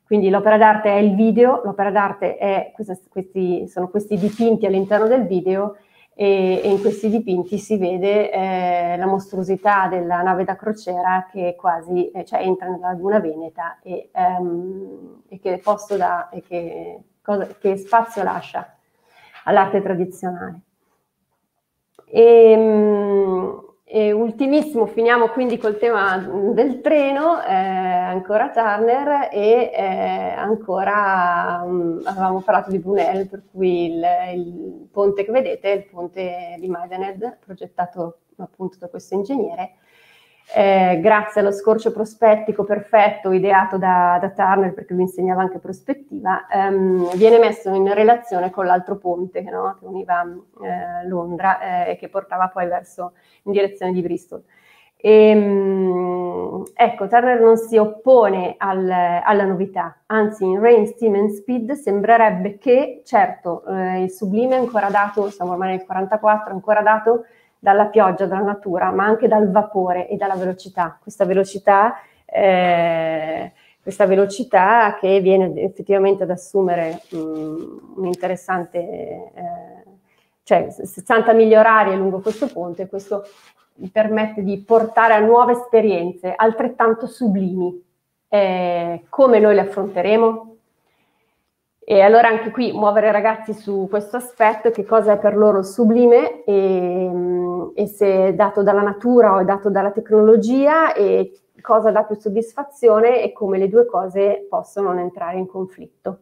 Quindi l'opera d'arte è il video, l'opera d'arte è, questi, sono questi dipinti all'interno del video e, e in questi dipinti si vede eh, la mostruosità della nave da crociera che quasi eh, cioè, entra nella laguna veneta e, ehm, e che posto dà e che, cosa, che spazio lascia all'arte tradizionale. E, ehm, e ultimissimo, finiamo quindi col tema del treno, eh, ancora Turner e eh, ancora um, avevamo parlato di Brunel, per cui il, il, ponte che vedete è il ponte di Maidenhead, progettato appunto da questo ingegnere, eh, grazie allo scorcio prospettico perfetto ideato da, da Turner, perché lui insegnava anche prospettiva, ehm, viene messo in relazione con l'altro ponte no? che univa eh, Londra eh, e eh, che portava poi verso, in direzione di Bristol. E, ehm, ecco, Turner non si oppone al, alla novità, anzi in Rain, Steam and Speed sembrerebbe che, certo, eh, il sublime è ancora dato, siamo ormai nel 44, ancora dato dalla pioggia, dalla natura, ma anche dal vapore e dalla velocità. Questa velocità, eh, questa velocità che viene effettivamente ad assumere mh, mm, un interessante, eh, cioè 60 miglia orarie lungo questo ponte, questo permette di portare a nuove esperienze altrettanto sublimi. Eh, come noi le affronteremo? E allora anche qui muovere i ragazzi su questo aspetto, che cosa è per loro sublime e, mm, e se è dato dalla natura o è dato dalla tecnologia e cosa dà più soddisfazione e come le due cose possono entrare in conflitto.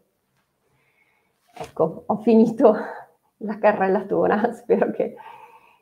Ecco, ho finito (laughs) la carrellatona, (laughs) spero che,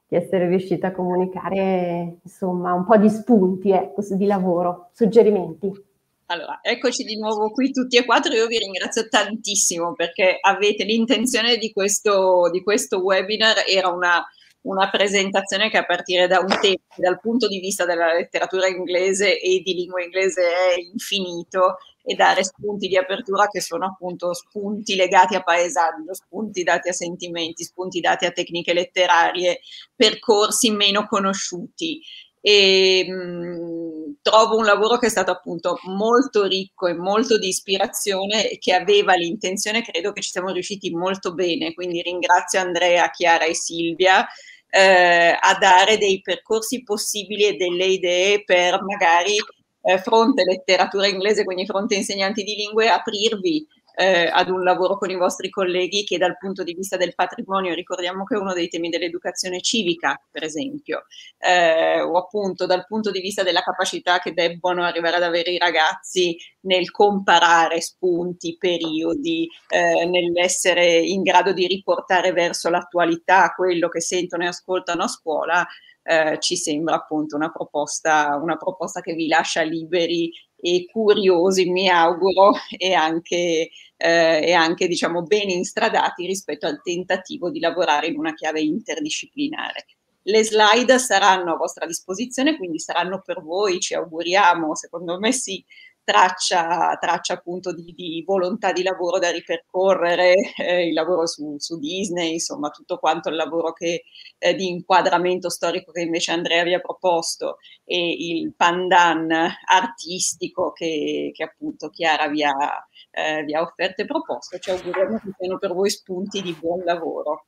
di essere riuscita a comunicare insomma un po' di spunti ecco, di lavoro, suggerimenti. Allora, eccoci di nuovo qui tutti e quattro. Io vi ringrazio tantissimo perché avete l'intenzione di questo, di questo webinar. Era una, una, presentazione che a partire da un tempo, dal punto di vista della letteratura inglese e di lingua inglese è infinito e dare spunti di apertura che sono appunto spunti legati a paesaggio, spunti dati a sentimenti, spunti dati a tecniche letterarie, percorsi meno conosciuti. E, ehm, mh, trovo un lavoro che è stato appunto molto ricco e molto di ispirazione e che aveva l'intenzione, credo che ci siamo riusciti molto bene, quindi ringrazio Andrea, Chiara e Silvia eh, a dare dei percorsi possibili e delle idee per magari eh, fronte letteratura inglese, quindi fronte insegnanti di lingue, aprirvi eh, ad un lavoro con i vostri colleghi che dal punto di vista del patrimonio, ricordiamo che è uno dei temi dell'educazione civica, per esempio, eh, o appunto dal punto di vista della capacità che debbono arrivare ad avere i ragazzi nel comparare spunti, periodi, eh, nell'essere in grado di riportare verso l'attualità quello che sentono e ascoltano a scuola, eh, ci sembra appunto una proposta, una proposta, che vi lascia liberi e curiosi, mi auguro, e anche, eh, e anche diciamo, ben instradati rispetto al tentativo di lavorare in una chiave interdisciplinare. Le slide saranno a vostra disposizione, quindi saranno per voi, ci auguriamo, secondo me sì, traccia, traccia appunto di, di, volontà di lavoro da ripercorrere, (laughs) eh, il lavoro su, su, Disney, insomma tutto quanto il lavoro che, eh, di inquadramento storico che invece Andrea vi ha proposto e il pandan artistico che, che appunto Chiara vi ha, eh, vi ha offerto e proposto. Ci auguriamo che siano per voi spunti di buon lavoro.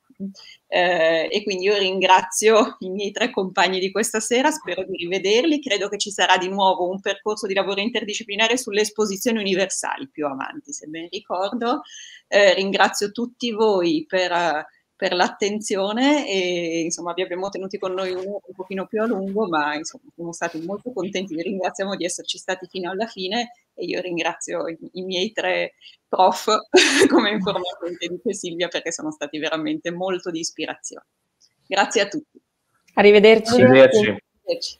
Eh, e quindi io ringrazio i miei tre compagni di questa sera, spero di rivederli, credo che ci sarà di nuovo un percorso di lavoro interdisciplinare sulle esposizioni universali più avanti, se ben ricordo. Eh, ringrazio tutti voi per eh, per l'attenzione e insomma vi abbiamo tenuti con noi un, un pochino più a lungo, ma insomma siamo stati molto contenti, vi ringraziamo di esserci stati fino alla fine e io ringrazio i, i miei tre prof (laughs) come informatori di Silvia perché sono stati veramente molto di ispirazione. Grazie a tutti. Arrivederci. Arrivederci. Arrivederci.